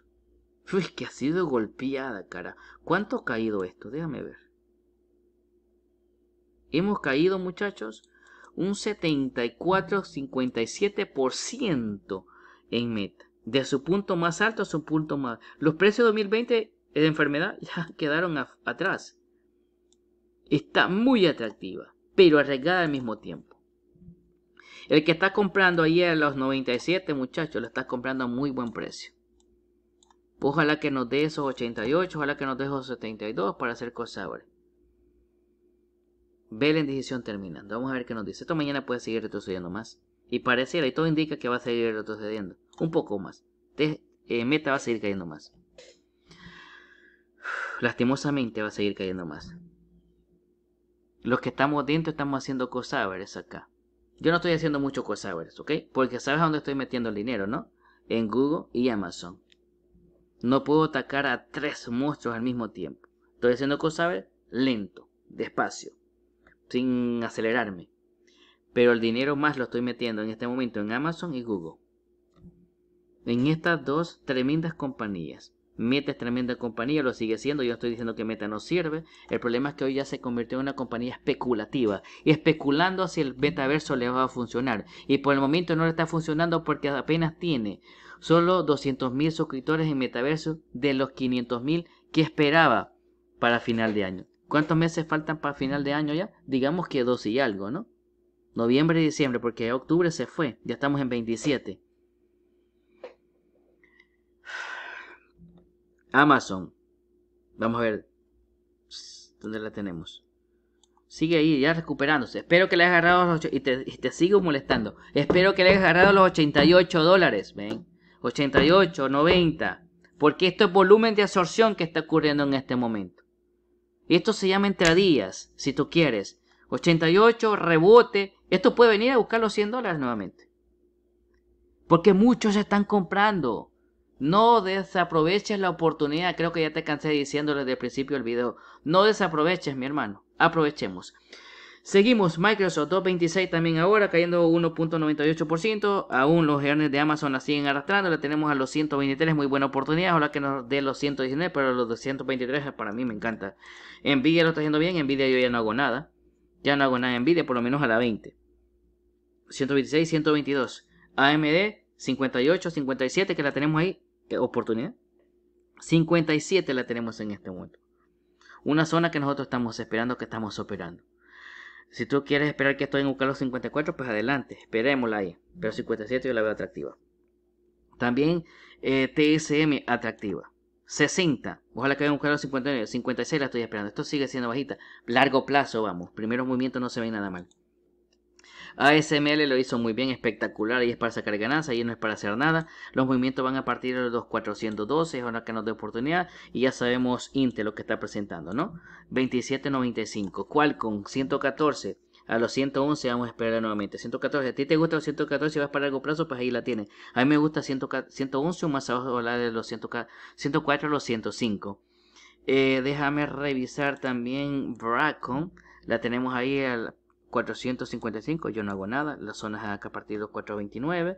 Uy, que ha sido golpeada, cara. ¿Cuánto ha caído esto? Déjame ver. Hemos caído, muchachos, un 74-57% en meta. De su punto más alto a su punto más. Los precios de 2020 de enfermedad *laughs* ya quedaron atrás. Está muy atractiva, pero arriesgada al mismo tiempo. El que está comprando ayer a los 97, muchachos, lo está comprando a muy buen precio. Ojalá que nos dé esos 88, ojalá que nos dé esos 72 para hacer cosas ahora. Ve la decisión terminando. Vamos a ver qué nos dice. Esto mañana puede seguir retrocediendo más y pareciera y todo indica que va a seguir retrocediendo. Un poco más. De, eh, meta va a seguir cayendo más. *sighs* Lastimosamente va a seguir cayendo más. Los que estamos dentro estamos haciendo cosavers acá. Yo no estoy haciendo mucho cosavers, ¿ok? Porque sabes a dónde estoy metiendo el dinero, ¿no? En Google y Amazon. No puedo atacar a tres monstruos al mismo tiempo. Estoy haciendo cosavers lento, despacio, sin acelerarme pero el dinero más lo estoy metiendo en este momento en Amazon y Google. En estas dos tremendas compañías. Meta es tremenda compañía, lo sigue siendo. Yo estoy diciendo que Meta no sirve. El problema es que hoy ya se convirtió en una compañía especulativa. Y especulando si el metaverso le va a funcionar. Y por el momento no le está funcionando porque apenas tiene solo 200.000 suscriptores en metaverso de los 500.000 que esperaba para final de año. ¿Cuántos meses faltan para final de año ya? Digamos que dos y algo, ¿no? Noviembre y diciembre, porque octubre se fue. Ya estamos en 27. Amazon. Vamos a ver dónde la tenemos. Sigue ahí, ya recuperándose. Espero que le hayas agarrado los y te, te, sigo molestando. Espero que le hayas agarrado los 88 dólares. Ven, 88, 90. Porque esto es volumen de absorción que está ocurriendo en este momento. esto se llama entradías. si tú quieres. 88, rebote esto puede venir a buscar los 100 dólares nuevamente. Porque muchos están comprando. No desaproveches la oportunidad. Creo que ya te cansé diciéndole desde el principio del video. No desaproveches, mi hermano. Aprovechemos. Seguimos, Microsoft 2.26 también ahora, cayendo 1.98%. Aún los earnings de Amazon la siguen arrastrando. La tenemos a los 123, muy buena oportunidad. Ojalá que nos dé los 119, pero los 223 para mí me encanta. Nvidia lo está haciendo bien, Nvidia yo ya no hago nada. Ya no hago nada en Nvidia, por lo menos a la 20. 126, 122. AMD 58, 57 que la tenemos ahí. ¿Qué eh, oportunidad? 57 la tenemos en este momento. Una zona que nosotros estamos esperando, que estamos operando. Si tú quieres esperar que estoy en buscar los 54, pues adelante, esperémosla ahí. Pero 57 yo la veo atractiva. También eh, TSM atractiva. 60. Ojalá que venga a buscar 59. 56 la estoy esperando. Esto sigue siendo bajita. Largo plazo, vamos. Primeros movimientos no se ve nada mal. ASML lo hizo muy bien, espectacular, Ahí es para sacar ganas, ahí no es para hacer nada. Los movimientos van a partir de los 412, es una que nos oportunidad, y ya sabemos Intel lo que está presentando, ¿no? 27.95, Qualcomm 114 a los 111 vamos a esperar nuevamente. 114, a ti te gusta los 114 y vas para largo plazo, pues ahí la tienes. A mí me gusta 111 o más abajo la de los 104 a los 105. Eh, déjame revisar también Bracon. La tenemos ahí al 455, yo no hago nada, Las zonas acá a partir partido 429,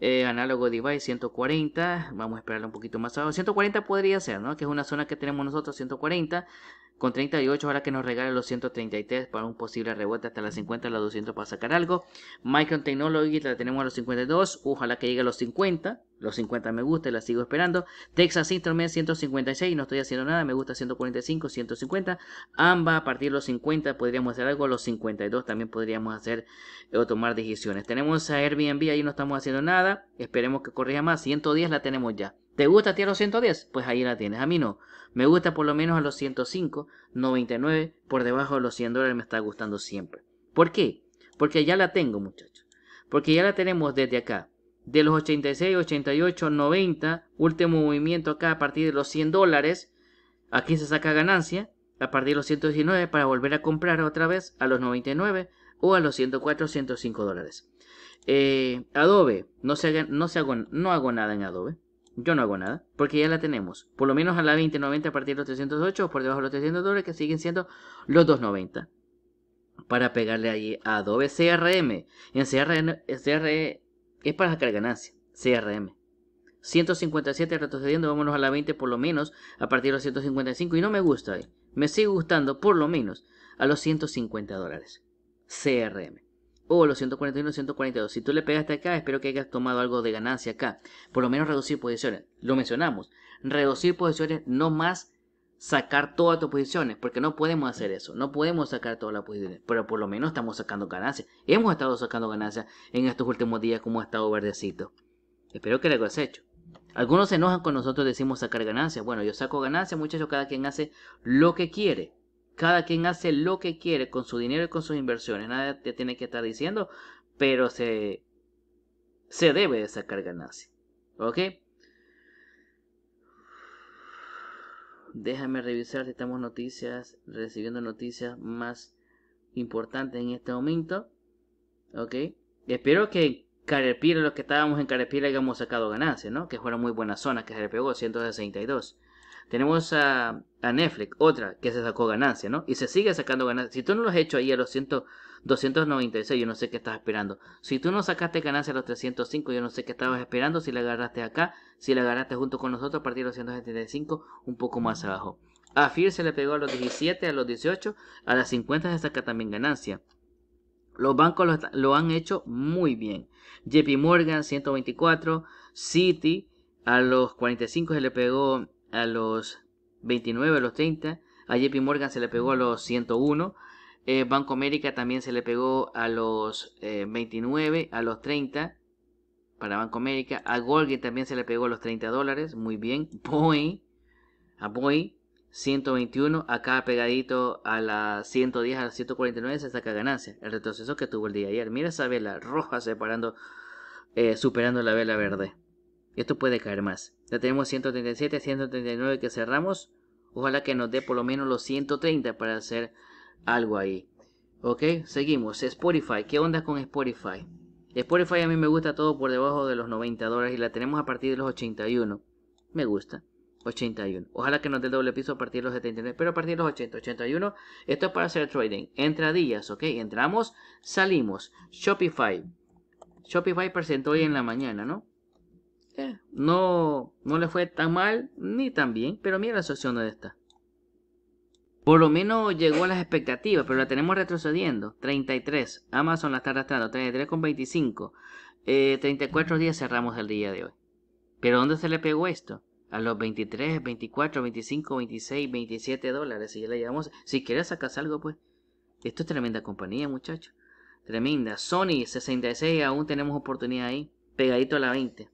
eh, análogo device 140, vamos a esperar un poquito más abajo, 140 podría ser, ¿no? Que es una zona que tenemos nosotros, 140, con 38 ahora que nos regale los 133 para un posible rebote hasta las 50, las 200 para sacar algo. Micron Technology la tenemos a los 52, ojalá que llegue a los 50. Los 50 me gusta, y la sigo esperando. Texas Instruments 156, no estoy haciendo nada, me gusta 145, 150. Ambas a partir de los 50 podríamos hacer algo, los 52 también podríamos hacer eh, o tomar decisiones. Tenemos a Airbnb, ahí no estamos haciendo nada, esperemos que corrija más. 110 la tenemos ya. ¿Te gusta a ti a los 110? Pues ahí la tienes. A mí no. Me gusta por lo menos a los 105, 99, por debajo de los 100 dólares me está gustando siempre. ¿Por qué? Porque ya la tengo, muchachos. Porque ya la tenemos desde acá. De los 86, 88, 90, último movimiento acá a partir de los 100 dólares. Aquí se saca ganancia a partir de los 119 para volver a comprar otra vez a los 99 o a los 104, 105 dólares. Eh, Adobe, no, se no, hago, no hago nada en Adobe. Yo no hago nada, porque ya la tenemos. Por lo menos a la 2090 a partir de los 308 o por debajo de los 300 dólares, que siguen siendo los 290. Para pegarle ahí a Adobe CRM. En CRM, es para sacar ganancia. CRM. 157 retrocediendo, vámonos a la 20 por lo menos a partir de los 155 y no me gusta. ahí. Eh. Me sigue gustando por lo menos a los 150 dólares. CRM o los 141, 142. Si tú le pegaste acá, espero que hayas tomado algo de ganancia acá. Por lo menos reducir posiciones. Lo mencionamos. Reducir posiciones no más sacar todas tus posiciones, porque no podemos hacer eso, no podemos sacar todas las posiciones, pero por lo menos estamos sacando ganancias. Hemos estado sacando ganancias en estos últimos días como ha estado verdecito. Espero que lo hayas hecho. Algunos se enojan con nosotros decimos sacar ganancias. Bueno, yo saco ganancias, muchachos, cada quien hace lo que quiere. Cada quien hace lo que quiere con su dinero y con sus inversiones. Nadie te tiene que estar diciendo, pero se, se debe sacar ganancia. ¿Ok? Déjame revisar si estamos noticias, recibiendo noticias más importantes en este momento. ¿Ok? Espero que Carepira, los que estábamos en Carepira, hayamos sacado ganancias, ¿no? Que fuera muy buena zona que se le pegó, 162. Tenemos a, Netflix, otra que se sacó ganancia, ¿no? Y se sigue sacando ganancia. Si tú no lo has hecho ahí a los 100, 296, yo no sé qué estás esperando. Si tú no sacaste ganancia a los 305, yo no sé qué estabas esperando. Si la agarraste acá, si la agarraste junto con nosotros a partir de los 175, un poco más abajo. A FIR se le pegó a los 17, a los 18, a las 50 se saca también ganancia. Los bancos lo, han hecho muy bien. JP Morgan 124, Citi, a los 45 se le pegó a los 29, a los 30. A JP Morgan se le pegó a los 101. Eh, Banco América también se le pegó a los 29, eh, a los 30 para Banco América. A Golgi también se le pegó a los 30 dólares. Muy bien. Boeing, a Boeing 121. Acá pegadito a las 110, a las 149 se saca ganancia. El retroceso que tuvo el día ayer. Mira esa vela roja separando, eh, superando la vela verde. Esto puede caer más. Ya tenemos 137, 139 que cerramos. Ojalá que nos dé por lo menos los 130 para hacer algo ahí. Ok, seguimos. Spotify. ¿Qué onda con Spotify? Spotify a mí me gusta todo por debajo de los 90 dólares y la tenemos a partir de los 81. Me gusta. 81. Ojalá que nos dé doble piso a partir de los 79, pero a partir de los 80, 81. Esto es para hacer trading. Entradillas, ¿ok? Entramos, salimos. Shopify. Shopify presentó hoy en la mañana, ¿no? no, no le fue tan mal ni tan bien, pero mira la situación de está. Por lo menos llegó a las expectativas, pero la tenemos retrocediendo. 33. Amazon la está arrastrando. 33,25. Eh, 34 días cerramos el día de hoy. Pero ¿dónde se le pegó esto? A los 23, 24, 25, 26, 27 dólares. Si ya le llevamos. Si quieres sacas algo, pues. Esto es tremenda compañía, muchachos. Tremenda. Sony 66, aún tenemos oportunidad ahí. Pegadito a la 20.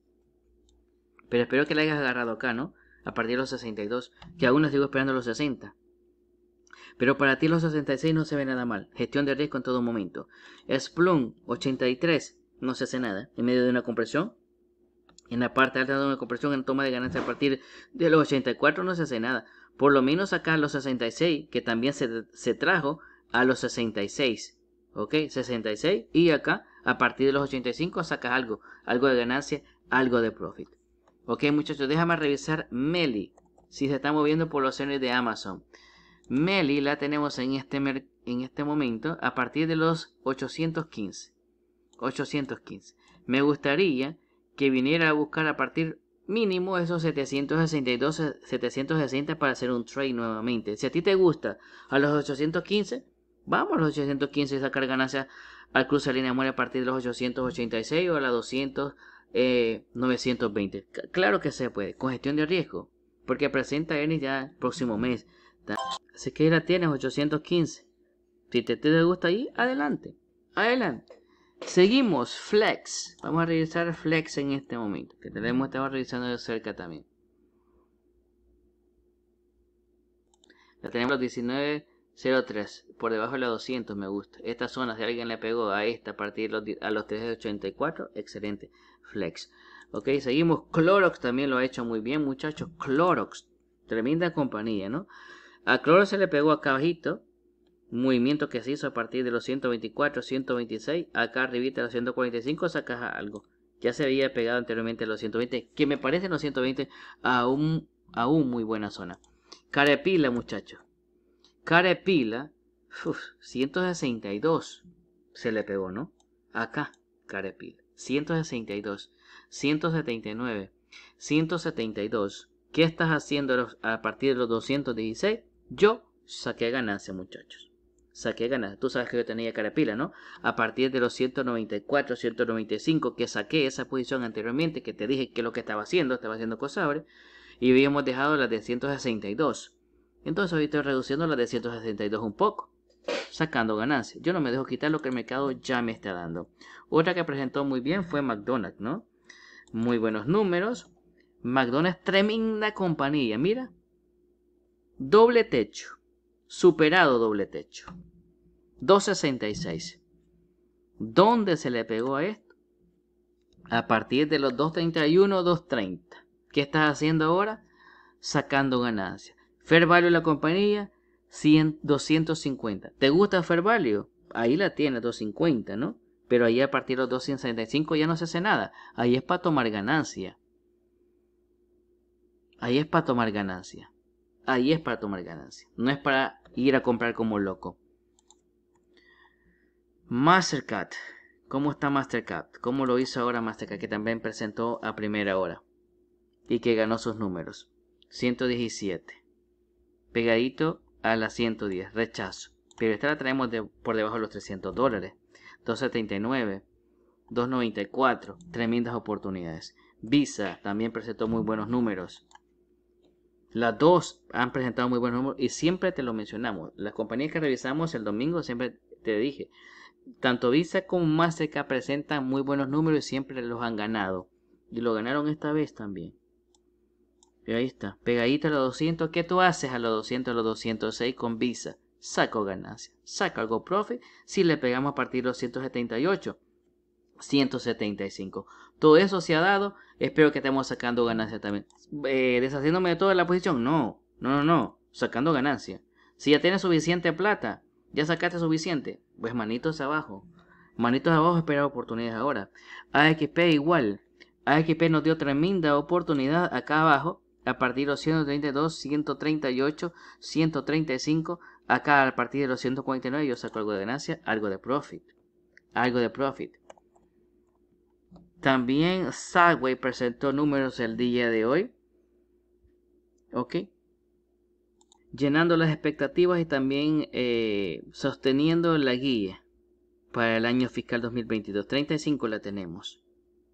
Pero espero que la hayas agarrado acá, ¿no? A partir de los 62, que aún no sigo esperando los 60. Pero para ti los 66 no se ve nada mal. Gestión de riesgo en todo momento. Splunk 83 no se hace nada. En medio de una compresión. En la parte alta de una compresión en toma de ganancia a partir de los 84 no se hace nada. Por lo menos acá los 66, que también se, se trajo a los 66. ¿Ok? 66. Y acá, a partir de los 85, sacas algo. Algo de ganancia, algo de profit. Ok, muchachos, déjame revisar Meli. Si se está moviendo por los cenes de Amazon. Meli la tenemos en este, en este momento a partir de los 815. 815. Me gustaría que viniera a buscar a partir mínimo esos 762, 760 para hacer un trade nuevamente. Si a ti te gusta a los 815, vamos a los 815 y sacar ganancias al cruce de línea muere a partir de los 886 o a las 200 920. Eh, claro que se puede, con gestión de riesgo, porque presenta En ya el próximo mes. Así que la tienes, 815. Si te, te gusta ahí, adelante. Adelante. Seguimos, Flex. Vamos a revisar Flex en este momento, que tenemos, estamos revisando de cerca también. La tenemos los 1903, por debajo de los 200 me gusta. Estas zona, si alguien le pegó a esta a partir de los, a los 384, excelente. Flex. Ok, seguimos. Clorox también lo ha hecho muy bien, muchachos. Clorox, tremenda compañía, ¿no? A Clorox se le pegó acá abajito. Movimiento que se hizo a partir de los 124, 126. Acá arribita a los 145 saca algo. Ya se había pegado anteriormente a los 120, que me parece los 120 aún, aún muy buena zona. Carepila, muchachos. Carepila, 162 se le pegó, ¿no? Acá, Carepila. 162, 179, 172. ¿Qué estás haciendo a partir de los 216? Yo saqué ganancia, muchachos. Saqué ganancia. Tú sabes que yo tenía carapila, ¿no? A partir de los 194, 195, que saqué esa posición anteriormente, que te dije que lo que estaba haciendo, estaba haciendo cosabre, y habíamos dejado la de 162. Entonces hoy estoy reduciendo la de 162 un poco sacando ganancias. Yo no me dejo quitar lo que el mercado ya me está dando. Otra que presentó muy bien fue McDonald's, ¿no? Muy buenos números. McDonald's, tremenda compañía, mira. Doble techo. Superado doble techo. 266. ¿Dónde se le pegó a esto? A partir de los 231, 230. ¿Qué estás haciendo ahora? Sacando ganancias. Fair value la compañía, 250. ¿Te gusta Fair Value? Ahí la tiene, 250, ¿no? Pero ahí a partir de los 265 ya no se hace nada. Ahí es para tomar ganancia. Ahí es para tomar ganancia. Ahí es para tomar ganancia. No es para ir a comprar como loco. Mastercard. ¿Cómo está Mastercard? ¿Cómo lo hizo ahora Mastercard? Que también presentó a primera hora. Y que ganó sus números. 117. Pegadito a las 110, rechazo. Pero esta la traemos de, por debajo de los 300 dólares. 279, 294, tremendas oportunidades. Visa también presentó muy buenos números. Las dos han presentado muy buenos números y siempre te lo mencionamos. Las compañías que revisamos el domingo siempre te dije. Tanto Visa como Mastercard presentan muy buenos números y siempre los han ganado. Y lo ganaron esta vez también. Y ahí está, pegadito a los 200. ¿Qué tú haces a los 200, a los 206 con Visa? Saco ganancia, saco algo profe. si le pegamos a partir de los 178. 175. Todo eso se ha dado. Espero que estemos sacando ganancia también. Eh, deshaciéndome de toda la posición. No, no, no, no. Sacando ganancia. Si ya tienes suficiente plata, ya sacaste suficiente. Pues manitos abajo. Manitos abajo, Espera oportunidades ahora. AXP igual. AXP nos dio tremenda oportunidad acá abajo a partir de los 132, 138, 135. Acá a partir de los 149 yo saco algo de ganancia, algo de profit. Algo de profit. También Sagway presentó números el día de hoy. ¿Ok? Llenando las expectativas y también eh, sosteniendo la guía para el año fiscal 2022. 35 la tenemos.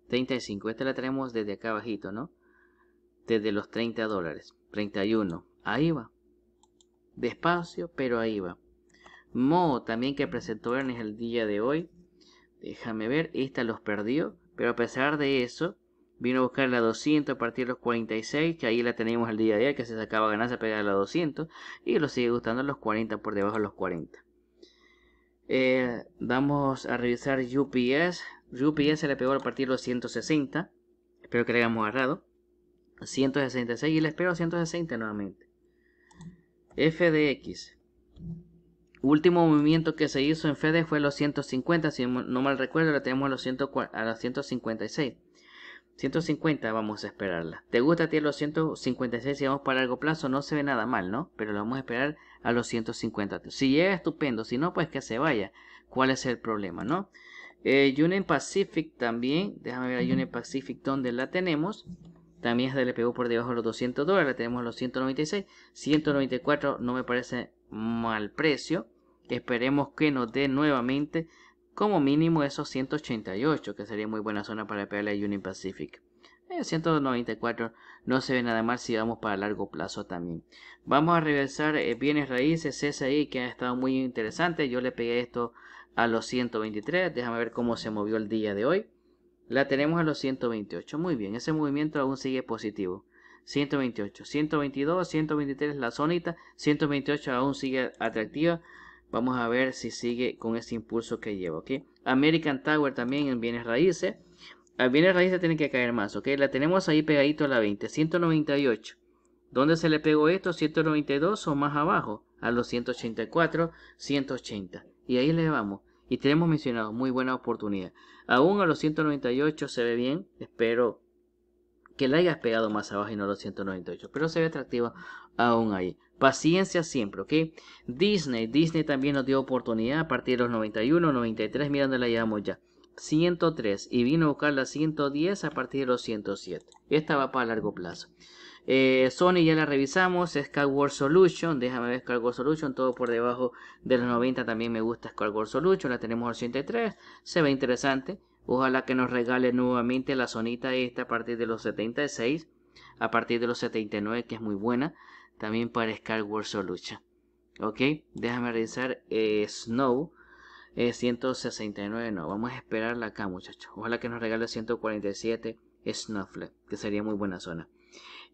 35, esta la tenemos desde acá abajito, ¿no? desde los 30 dólares. 31. Ahí va. Despacio, pero ahí va. Mo también que presentó Ernest el día de hoy. Déjame ver, esta los perdió. Pero a pesar de eso, vino a buscar la 200 a partir de los 46, que ahí la tenemos el día de ayer, que se sacaba ganancia a pegar la 200. Y lo sigue gustando los 40 por debajo de los 40. Eh, vamos a revisar UPS. UPS se le pegó a partir de los 160. Espero que le hayamos agarrado. 166 y le espero 160 nuevamente. FDX Último movimiento que se hizo en FD fue los 150, si no mal recuerdo, la tenemos a los, 100, a los 156. 150 vamos a esperarla. ¿Te gusta a ti los 156 si vamos para largo plazo? No se ve nada mal, ¿no? Pero lo vamos a esperar a los 150. Si llega, estupendo. Si no, pues que se vaya. ¿Cuál es el problema, no? Eh, Union Pacific también. Déjame ver a Union Pacific Donde la tenemos. También es del LPU por debajo de los 200 dólares. Tenemos los 196. 194 no me parece mal precio. Esperemos que nos dé nuevamente como mínimo esos 188, que sería muy buena zona para pegarle a Union Pacific. 194 eh, no se ve nada mal si vamos para largo plazo también. Vamos a regresar eh, bienes raíces, ahí que ha estado muy interesante. Yo le pegué esto a los 123. Déjame ver cómo se movió el día de hoy. La tenemos a los 128. Muy bien, ese movimiento aún sigue positivo. 128, 122, 123 la zonita, 128 aún sigue atractiva. Vamos a ver si sigue con ese impulso que lleva, ¿ok? American Tower también en bienes raíces. A bienes raíces tiene que caer más, ¿ok? La tenemos ahí pegadito a la 20, 198. ¿Dónde se le pegó esto? 192 o más abajo, a los 184, 180. Y ahí le vamos. Y tenemos mencionado, muy buena oportunidad. Aún a los 198 se ve bien. Espero que la hayas pegado más abajo y no a los 198. Pero se ve atractiva aún ahí. Paciencia siempre, ¿ok? Disney. Disney también nos dio oportunidad a partir de los 91, 93. Mira dónde la llevamos ya. 103 y vino a buscar la 110 a partir de los 107. Esta va para largo plazo. Eh, Sony ya la revisamos, Skyward Solution, déjame ver Skyward Solution, todo por debajo de los 90 también me gusta Skyward Solution, la tenemos al 83, se ve interesante, ojalá que nos regale nuevamente la sonita esta a partir de los 76, a partir de los 79 que es muy buena, también para Skyward Solution. Ok, déjame revisar eh, Snow. 169 eh, no, vamos a esperarla acá muchachos. Ojalá que nos regale 147 Snuffle, que sería muy buena zona.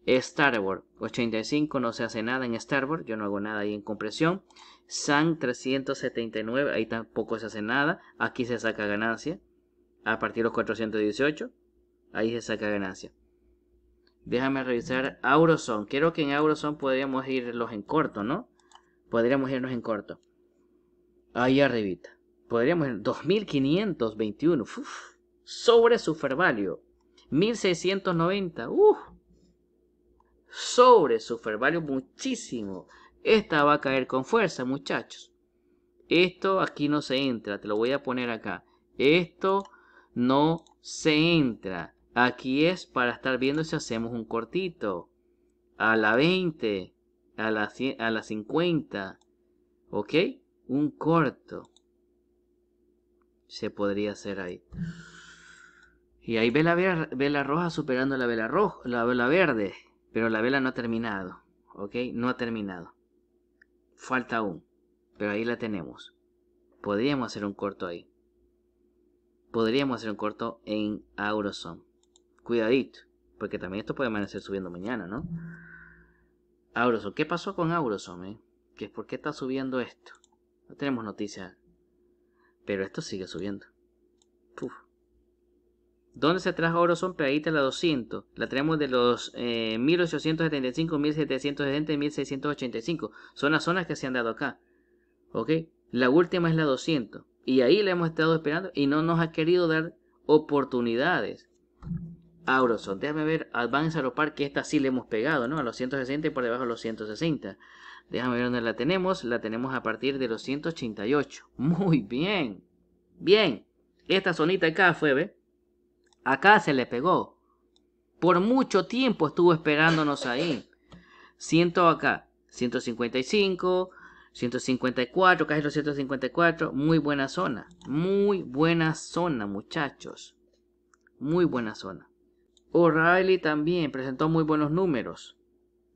Starboard 85 no se hace nada en Starboard, yo no hago nada ahí en compresión. SAN 379, ahí tampoco se hace nada, aquí se saca ganancia. A partir de los 418, ahí se saca ganancia. Déjame revisar Auroson. Quiero que en Auroson podríamos irlos en corto, ¿no? Podríamos irnos en corto. Ahí arribita. Podríamos ir 2521. Uf, sobre su 1690. Uf, sobre su fervario muchísimo. Esta va a caer con fuerza, muchachos. Esto aquí no se entra, te lo voy a poner acá. Esto no se entra. Aquí es para estar viendo si hacemos un cortito. A la 20, a la, a 50. ¿Ok? Un corto. Se podría hacer ahí. Y ahí ve la, vela roja superando la vela, roja, la vela verde. Pero la vela no ha terminado, ¿ok? No ha terminado. Falta aún, pero ahí la tenemos. Podríamos hacer un corto ahí. Podríamos hacer un corto en Aurosom, Cuidadito, porque también esto puede amanecer subiendo mañana, ¿no? Aurosom, ¿qué pasó con Aurosom, eh? es ¿Por qué está subiendo esto? No tenemos noticias, pero esto sigue subiendo. ¿Dónde se trajo oro? Son pegaditas la 200. La tenemos de los 1875, eh, 1770 y 1685. Son las zonas que se han dado acá. ¿Ok? La última es la 200. Y ahí la hemos estado esperando y no nos ha querido dar oportunidades. son déjame ver Advance Park. que esta sí le hemos pegado, ¿no? A los 160 y por debajo a los 160. Déjame ver dónde la tenemos. La tenemos a partir de los 188. Muy bien. Bien. Esta zonita acá fue, ¿ves? Acá se le pegó. Por mucho tiempo estuvo esperándonos ahí. Siento acá. 155, 154, casi los 154. Muy buena zona. Muy buena zona, muchachos. Muy buena zona. O'Reilly también presentó muy buenos números.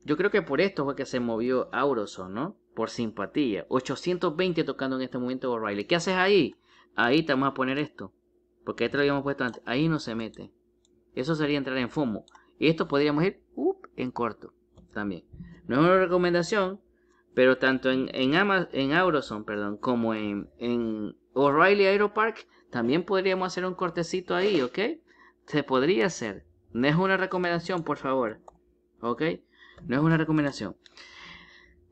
Yo creo que por esto fue que se movió Auroson, ¿no? Por simpatía. 820 tocando en este momento O'Reilly. ¿Qué haces ahí? Ahí te vamos a poner esto. Porque este lo habíamos puesto antes. Ahí no se mete. Eso sería entrar en fumo. Y esto podríamos ir en corto también. No es una recomendación, pero tanto en, en, Amazon, en Auroson, perdón, como en, en O'Reilly Aeropark, también podríamos hacer un cortecito ahí, ¿ok? Se podría hacer. No es una recomendación, por favor. ¿Ok? No es una recomendación.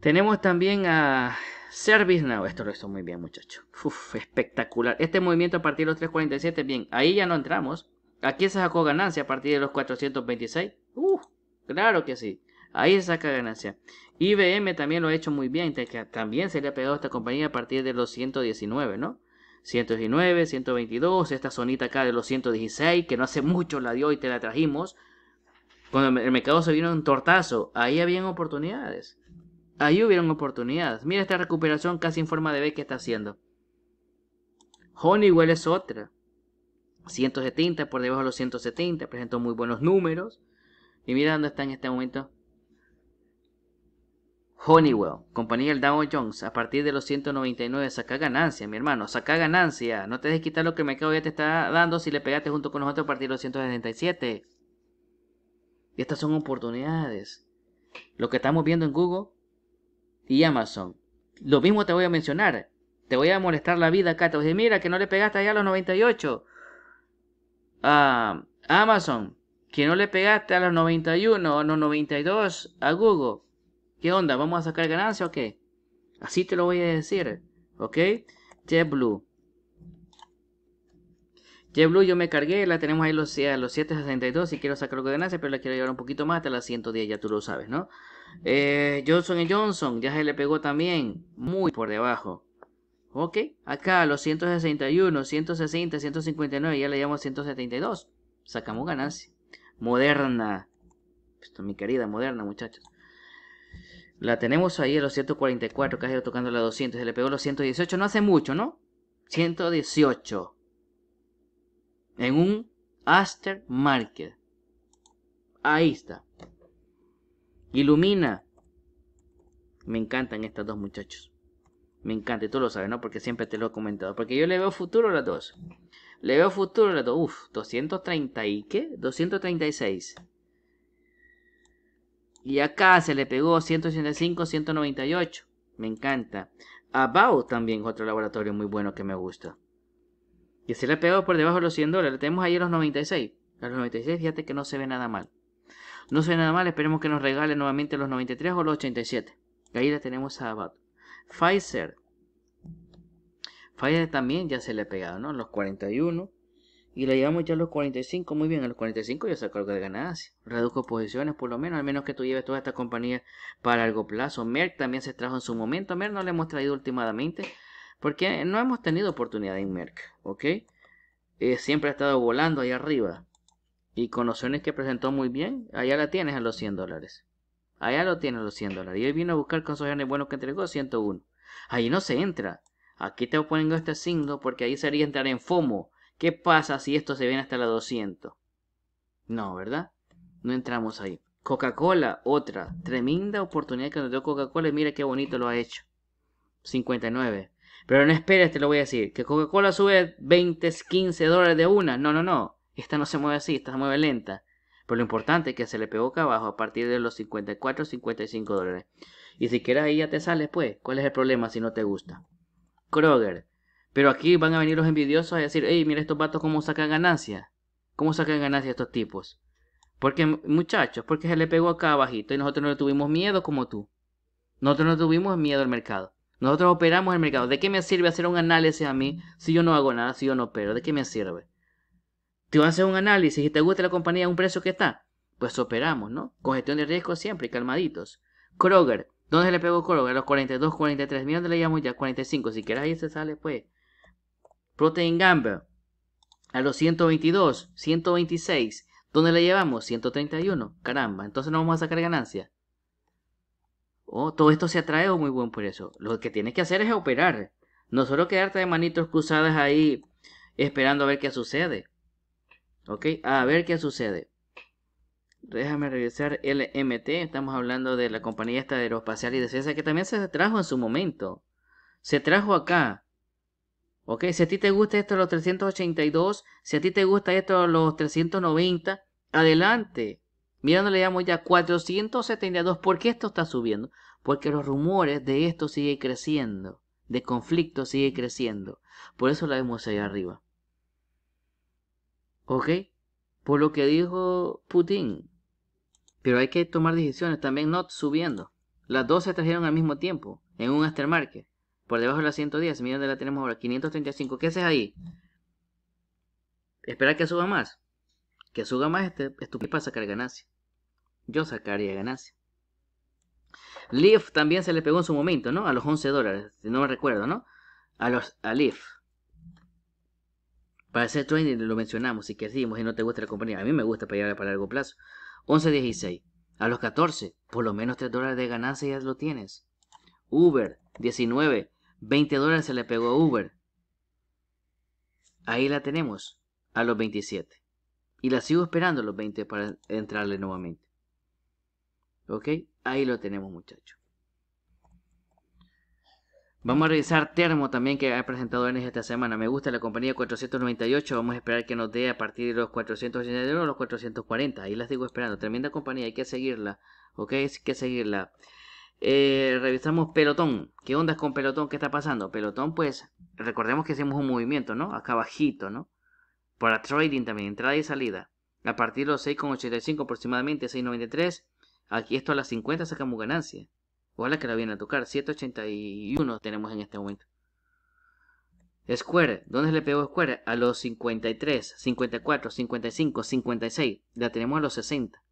Tenemos también a Service Now, esto lo hizo muy bien, muchachos. espectacular. Este movimiento a partir de los 347, bien, ahí ya no entramos. Aquí se sacó ganancia a partir de los 426. Uh, claro que sí. Ahí se saca ganancia. IBM también lo ha hecho muy bien. También se le ha pegado a esta compañía a partir de los 119, ¿no? 119, 122, esta zonita acá de los 116, que no hace mucho la dio y te la trajimos. Cuando el mercado se vino un tortazo, ahí habían oportunidades. Ahí hubieron oportunidades. Mira esta recuperación casi en forma de B que está haciendo. Honeywell es otra. 170 por debajo de los 170. Presentó muy buenos números. Y mira dónde está en este momento. Honeywell, compañía del Dow Jones, a partir de los 199, saca ganancia, mi hermano, saca ganancia. No te dejes quitar lo que el mercado ya te está dando si le pegaste junto con nosotros a partir de los 177. Y estas son oportunidades. Lo que estamos viendo en Google y Amazon. Lo mismo te voy a mencionar. Te voy a molestar la vida acá. Te voy a decir, mira, que no le pegaste allá a los 98. A ah, Amazon, que no le pegaste a los 91 o los 92 a Google. ¿Qué onda? ¿Vamos a sacar ganancia o qué? Así te lo voy a decir. ¿Ok? JetBlue. JetBlue yo me cargué, la tenemos ahí a los 7.62 si quiero sacar algo de ganancia, pero la quiero llevar un poquito más hasta las 110, ya tú lo sabes, ¿no? Eh, Johnson Johnson ya se le pegó también, muy por debajo. Ok, acá los 161, 160, 159, ya le llamamos 172. Sacamos ganancia. Moderna. Esto, mi querida moderna, muchachos. La tenemos ahí a los 144, casi tocando la 200. Se le pegó los 118, no hace mucho, ¿no? 118. En un Aster Market. Ahí está. Ilumina. Me encantan estas dos muchachos. Me encanta, y tú lo sabes, ¿no? Porque siempre te lo he comentado. Porque yo le veo futuro a las dos. Le veo futuro a las dos. Uf, 230 y qué? 236. Y acá se le pegó 185, 198. Me encanta. About también otro laboratorio muy bueno que me gusta. Y se le ha pegado por debajo de los 100 dólares. Tenemos ahí los 96. A los 96 fíjate que no se ve nada mal. No sé nada mal, esperemos que nos regale nuevamente los 93 o los 87. ahí la tenemos a Abad. Pfizer. Pfizer también ya se le ha pegado, ¿no? Los 41. Y le llevamos ya a los 45. Muy bien, a los 45 ya se algo de ganancia. Redujo posiciones por lo menos, al menos que tú lleves toda esta compañía para largo plazo. Merck también se trajo en su momento. Merck no le hemos traído últimamente porque no hemos tenido oportunidad en Merck, ¿ok? Eh, siempre ha estado volando ahí arriba. Y con opciones que presentó muy bien, allá la tienes a los 100 dólares. Allá lo tienes a los 100 dólares. Y él vino a buscar con opciones buenos que entregó 101. Ahí no se entra. Aquí te opongo este signo porque ahí sería entrar en FOMO. ¿Qué pasa si esto se viene hasta la 200? No, ¿verdad? No entramos ahí. Coca-Cola, otra. Tremenda oportunidad que nos dio Coca-Cola y mira qué bonito lo ha hecho. 59. Pero no esperes, te lo voy a decir. Que Coca-Cola sube 20, 15 dólares de una. No, no, no. Esta no se mueve así, esta se mueve lenta. Pero lo importante es que se le pegó acá abajo a partir de los 54 55 dólares. Y si quieres ahí ya te sales, pues. ¿Cuál es el problema si no te gusta? Kroger. Pero aquí van a venir los envidiosos a decir, hey, mira estos vatos cómo sacan ganancia. ¿Cómo sacan ganancia estos tipos? Porque, muchachos, porque se le pegó acá abajito y nosotros no tuvimos miedo como tú. Nosotros no tuvimos miedo al mercado. Nosotros operamos el mercado. ¿De qué me sirve hacer un análisis a mí si yo no hago nada, si yo no opero? ¿De qué me sirve? Te vas a hacer un análisis y te gusta la compañía a un precio que está. Pues operamos, ¿no? Con gestión de riesgo siempre, calmaditos. Kroger, ¿dónde le pegó Kroger? A los 42, 43, ¿dónde le llevamos ya? 45, si quieres, ahí se sale pues. Protein Gamble, a los 122, 126, ¿dónde le llevamos? 131, caramba, entonces no vamos a sacar ganancia. Oh, todo esto se atrae traído muy buen por eso Lo que tienes que hacer es operar. No solo quedarte de manitos cruzadas ahí esperando a ver qué sucede. Ok, a ver qué sucede. Déjame regresar LMT. Estamos hablando de la compañía esta de aeroespacial y de Ciencia que también se trajo en su momento. Se trajo acá. Ok, si a ti te gusta esto los 382, si a ti te gusta esto los 390, adelante. Mirándole le ya 472. ¿Por qué esto está subiendo? Porque los rumores de esto siguen creciendo, de conflicto sigue creciendo. Por eso la vemos allá arriba. ¿Ok? Por lo que dijo Putin. Pero hay que tomar decisiones también, no subiendo. Las dos se trajeron al mismo tiempo, en un aftermarket. Por debajo de las 110, mira de la tenemos ahora, 535. ¿Qué haces ahí? Esperar que suba más. Que suba más este estúpido para sacar ganancia. Yo sacaría ganancia. Leaf también se le pegó en su momento, ¿no? A los 11 dólares, no me recuerdo, ¿no? A los a para hacer trading lo mencionamos, si querimos y no te gusta la compañía, a mí me gusta llegar para largo plazo. 11.16. A los 14, por lo menos 3 dólares de ganancia ya lo tienes. Uber, 19. 20 dólares se le pegó a Uber. Ahí la tenemos, a los 27. Y la sigo esperando a los 20 para entrarle nuevamente. ¿Ok? Ahí lo tenemos, muchachos. Vamos a revisar Termo también que ha presentado en esta semana. Me gusta la compañía 498. Vamos a esperar que nos dé a partir de los 481 o los 440. Ahí las digo esperando. Tremenda compañía, hay que seguirla. Ok, hay que seguirla. Eh, revisamos pelotón. ¿Qué onda con pelotón? ¿Qué está pasando? Pelotón, pues, recordemos que hacemos un movimiento, ¿no? Acá bajito, ¿no? Para trading también, entrada y salida. A partir de los 6,85 aproximadamente, 6,93. Aquí esto a las 50 sacamos ganancia. Ojalá que la viene a tocar. 781 tenemos en este momento. Square, ¿dónde le pegó Square? A los 53, 54, 55, 56. La tenemos a los 60.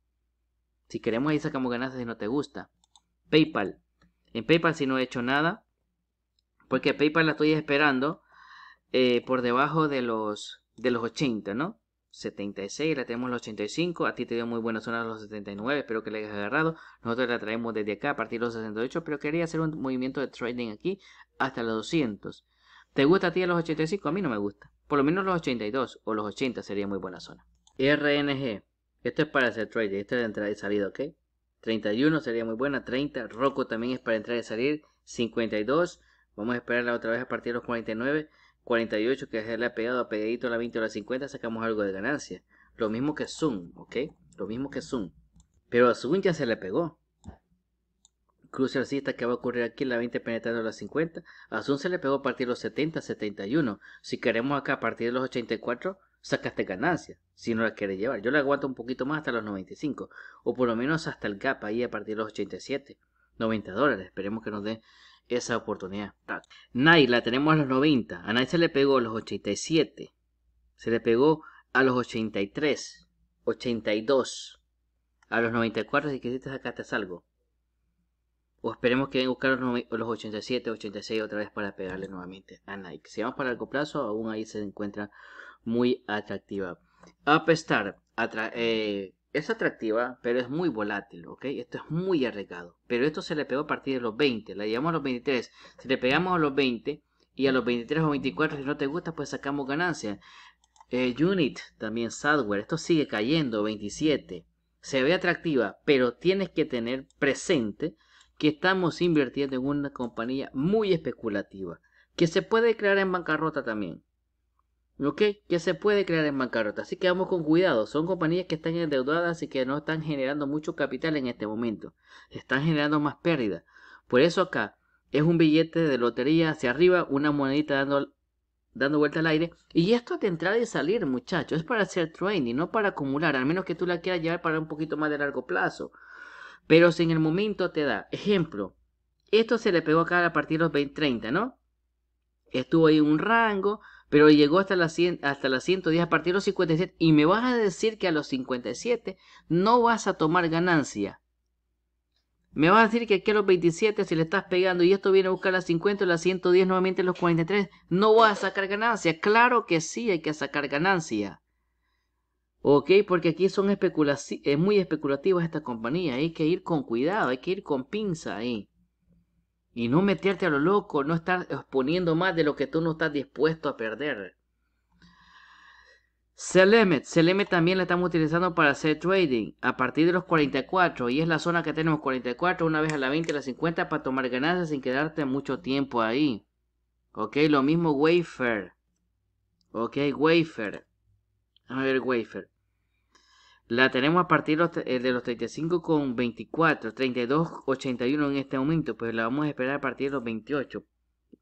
Si queremos ahí sacamos ganancias si no te gusta. PayPal. En PayPal si no he hecho nada. Porque PayPal la estoy esperando eh, por debajo de los, de los 80, ¿no? 76, la tenemos en los 85, a ti te dio muy buena zona los 79, espero que le hayas agarrado, nosotros la traemos desde acá a partir de los 68, pero quería hacer un movimiento de trading aquí hasta los 200. ¿Te gusta a ti a los 85? A mí no me gusta, por lo menos los 82 o los 80 sería muy buena zona. RNG, esto es para hacer trading, esto es de entrada y salida, ¿ok? 31 sería muy buena, 30, ROCO también es para entrar y salir, 52, vamos a esperarla otra vez a partir de los 49, 48 que le ha pegado a pegadito a la 20 o la 50 sacamos algo de ganancia. Lo mismo que Zoom, ¿ok? Lo mismo que Zoom. Pero a Zoom ya se le pegó. Cruce alcista que va a ocurrir aquí en la 20 penetrando a la 50. A Zoom se le pegó a partir de los 70, 71. Si queremos acá a partir de los 84, sacaste ganancia. Si no la quieres llevar. Yo la aguanto un poquito más hasta los 95. O por lo menos hasta el gap ahí a partir de los 87. 90 dólares. Esperemos que nos den esa oportunidad. Nike la tenemos a los 90, a Nike se le pegó a los 87, se le pegó a los 83, 82, a los 94 si quisiste te salgo. O esperemos que venga a buscar los, 87, 86 otra vez para pegarle nuevamente a Nike. Si vamos para largo plazo, aún ahí se encuentra muy atractiva. Upstart, eh, es atractiva, pero es muy volátil, ¿ok? Esto es muy arriesgado. Pero esto se le pegó a partir de los 20, la llevamos a los 23. Si le pegamos a los 20 y a los 23 o 24, si no te gusta, pues sacamos ganancias. Eh, unit, también software, esto sigue cayendo, 27. Se ve atractiva, pero tienes que tener presente que estamos invirtiendo en una compañía muy especulativa, que se puede declarar en bancarrota también. ¿Ok? Que se puede crear en bancarrota. Así que vamos con cuidado. Son compañías que están endeudadas y que no están generando mucho capital en este momento. Están generando más pérdidas. Por eso acá es un billete de lotería hacia arriba, una monedita dando, dando vuelta al aire. Y esto de entrar y salir, muchachos, es para hacer trading, no para acumular. Al menos que tú la quieras llevar para un poquito más de largo plazo. Pero si en el momento te da, ejemplo, esto se le pegó acá a partir de los 20, 30, ¿no? Estuvo ahí un rango pero llegó hasta las, hasta 110 a partir de los 57 y me vas a decir que a los 57 no vas a tomar ganancia. Me vas a decir que aquí a los 27 si le estás pegando y esto viene a buscar las 50 las 110 nuevamente los 43, no vas a sacar ganancia. Claro que sí hay que sacar ganancia. Ok, porque aquí son es muy especulativas esta compañía, hay que ir con cuidado, hay que ir con pinza ahí. Y no meterte a lo loco, no estar exponiendo más de lo que tú no estás dispuesto a perder. Selemet, Selemet también la estamos utilizando para hacer trading a partir de los 44 y es la zona que tenemos 44 una vez a la 20 a la 50 para tomar ganancias sin quedarte mucho tiempo ahí. Ok, lo mismo Wafer. Ok, Wafer. a ver Wafer. La tenemos a partir eh, de los 35,24, 32,81 en este momento, pues la vamos a esperar a partir de los 28.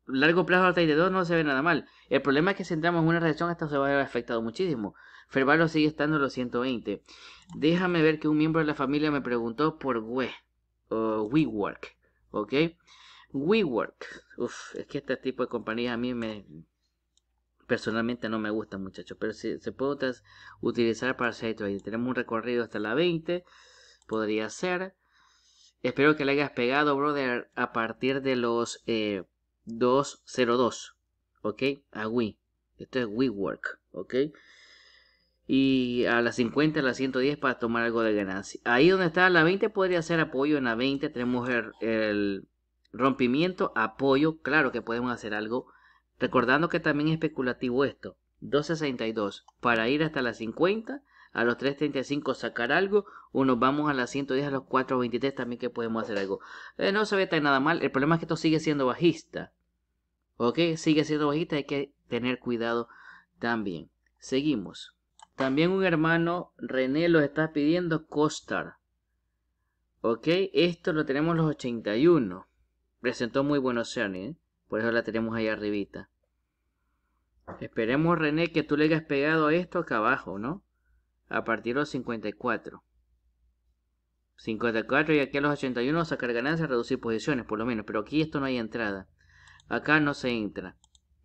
Largo plazo al 32 no se ve nada mal. El problema es que si entramos en una reacción esto se va a haber afectado muchísimo. Fervalo sigue estando en los 120. Déjame ver que un miembro de la familia me preguntó por We, o WeWork, ¿ok? WeWork, uf es que este tipo de compañías a mí me, personalmente no me gusta muchachos, pero si se puede utilizar para hacer y Tenemos un recorrido hasta la 20, podría ser. Espero que le hayas pegado, brother, a partir de los 202, eh, ¿ok? A Wii. Esto es Work. ¿ok? Y a las 50, a las 110 para tomar algo de ganancia. Ahí donde está la 20 podría ser apoyo en la 20. Tenemos el rompimiento, apoyo. Claro que podemos hacer algo Recordando que también es especulativo esto, 262 para ir hasta las 50, a los 335 sacar algo, o nos vamos a las 110, a los 423 también que podemos hacer algo. Eh, no se ve tan nada mal, el problema es que esto sigue siendo bajista. ¿Ok? Sigue siendo bajista, hay que tener cuidado también. Seguimos. También un hermano, René, lo está pidiendo Costar. ¿Ok? Esto lo tenemos los 81. Presentó muy buenos earnings. Por eso la tenemos ahí arribita. Esperemos, René, que tú le hayas pegado esto acá abajo, ¿no? A partir de los 54. 54 y aquí a los 81 sacar ganancias, reducir posiciones, por lo menos. Pero aquí esto no hay entrada. Acá no se entra.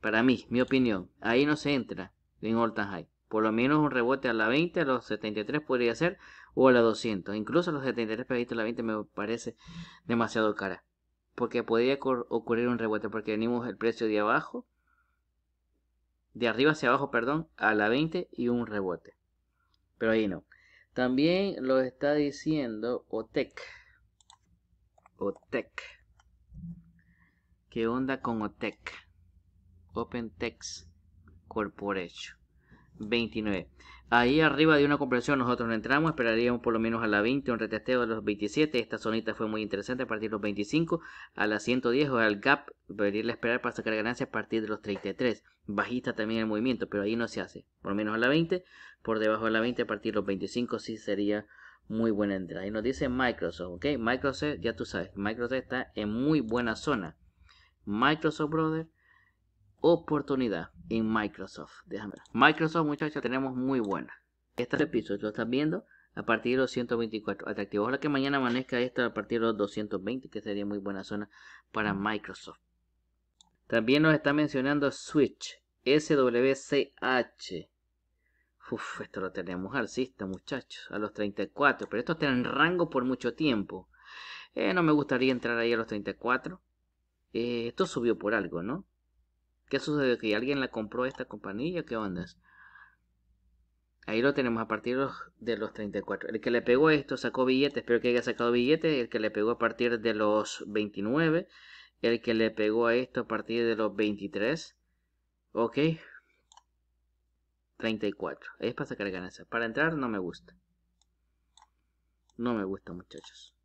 Para mí, mi opinión. Ahí no se entra en all high. Por lo menos un rebote a la 20, a los 73 podría ser, o a la 200. Incluso a los 73 pegaditos a la 20 me parece demasiado cara porque podría ocurrir un rebote, porque venimos el precio de abajo, de arriba hacia abajo, perdón, a la 20 y un rebote. Pero ahí no. También lo está diciendo OTEC. OTEC. ¿Qué onda con OTEC? Open Text Corporation. 29. Ahí arriba de una compresión nosotros no entramos, esperaríamos por lo menos a la 20 un retesteo de los 27. Esta zonita fue muy interesante a partir de los 25 a la 110 o al gap, debería esperar para sacar ganancias a partir de los 33. Bajista también el movimiento, pero ahí no se hace. Por lo menos a la 20, por debajo de la 20 a partir de los 25 sí sería muy buena entrada. Y nos dice Microsoft, ¿ok? Microsoft, ya tú sabes, Microsoft está en muy buena zona. Microsoft Brother oportunidad en Microsoft. Déjame Microsoft, muchachos, tenemos muy buena. Este episodio lo estás viendo a partir de los 124 atractivos. Ojalá que mañana amanezca esto a partir de los 220, que sería muy buena zona para mm. Microsoft. También nos está mencionando Switch, SWCH. Uf, esto lo tenemos alcista, muchachos, a los 34, pero esto está en rango por mucho tiempo. Eh, no me gustaría entrar ahí a los 34. Eh, esto subió por algo, ¿no? ¿Qué sucedió ¿Que alguien la compró esta compañía? ¿Qué onda? Ahí lo tenemos a partir de los, 34. El que le pegó esto sacó billetes, espero que haya sacado billetes. El que le pegó a partir de los 29. El que le pegó a esto a partir de los 23. Ok. 34. Es para sacar ganancias. Para entrar no me gusta. No me gusta, muchachos.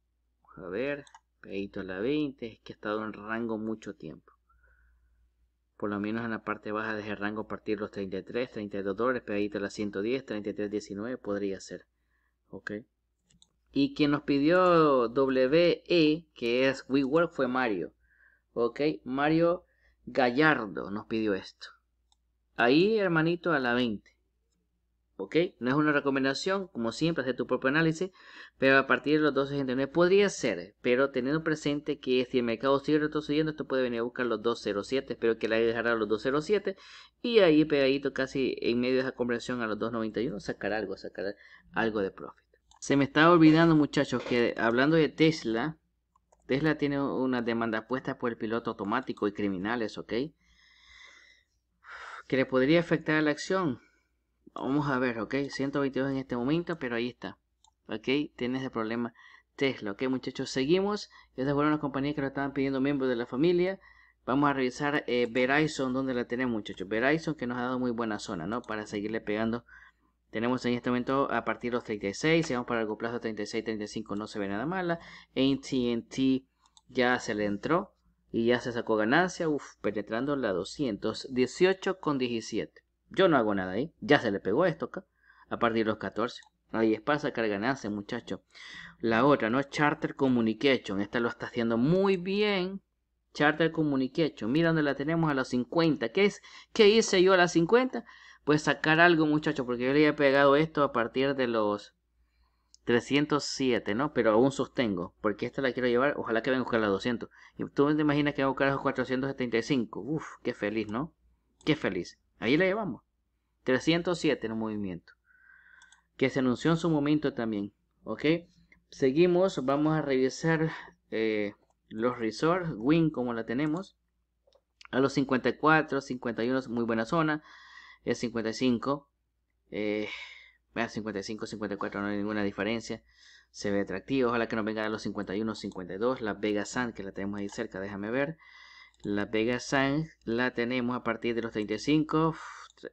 A ver. Pedito a la 20. Es que ha estado en rango mucho tiempo por lo menos en la parte baja de ese rango partir los 33, 32 dólares, pegadito a las 110, 33, 19 podría ser. Ok. Y quien nos pidió WE, que es WeWork, fue Mario. Ok, Mario Gallardo nos pidió esto. Ahí, hermanito, a la 20. No es una recomendación, como siempre, hacer tu propio análisis, pero a partir de los 269 podría ser, pero teniendo presente que si el mercado sigue retrocediendo, esto puede venir a buscar los 207, espero que la dejará a los 207, y ahí pegadito casi en medio de esa conversión a los 291, sacar algo, sacar algo de profit. Se me estaba olvidando, muchachos, que hablando de Tesla, Tesla tiene una demanda puesta por el piloto automático y criminales, ¿ok? Que le podría afectar a la acción Vamos a ver, ok, 122 en este momento, pero ahí está. Ok, tienes el problema Tesla, ok muchachos, seguimos. Estas fueron las compañías que lo estaban pidiendo miembros de la familia. Vamos a revisar eh, Verizon, donde la tenemos muchachos. Verizon que nos ha dado muy buena zona, ¿no? Para seguirle pegando. Tenemos en este momento a partir de los 36, si vamos para largo plazo 36, 35 no se ve nada mala. AT&T ya se le entró y ya se sacó ganancia, uff, penetrando la 218 con 17. Yo no hago nada ahí. Ya se le pegó esto acá. A partir de los 14. Ahí es para sacar muchacho muchachos. La otra, ¿no? Charter Communication. Esta lo está haciendo muy bien. Charter Communication. Mira dónde la tenemos a los 50. ¿Qué, es? ¿Qué hice yo a las 50? Pues sacar algo, muchachos, porque yo le he pegado esto a partir de los 307, ¿no? Pero aún sostengo, porque esta la quiero llevar. Ojalá que venga a buscar la 200. Y tú te imaginas que va a buscar los 475. Uf, qué feliz, ¿no? Qué feliz. Ahí la llevamos. 307 en movimiento. Que se anunció en su momento también. ¿Ok? Seguimos. Vamos a revisar eh, los resorts. Win como la tenemos. A los 54, 51, muy buena zona. Es 55. Eh, 55, ah, 54 no hay ninguna diferencia. Se ve atractivo. Ojalá que nos venga a los 51, 52. La Vega Sun que la tenemos ahí cerca. Déjame ver. La Vega Sands la tenemos a partir de los 35.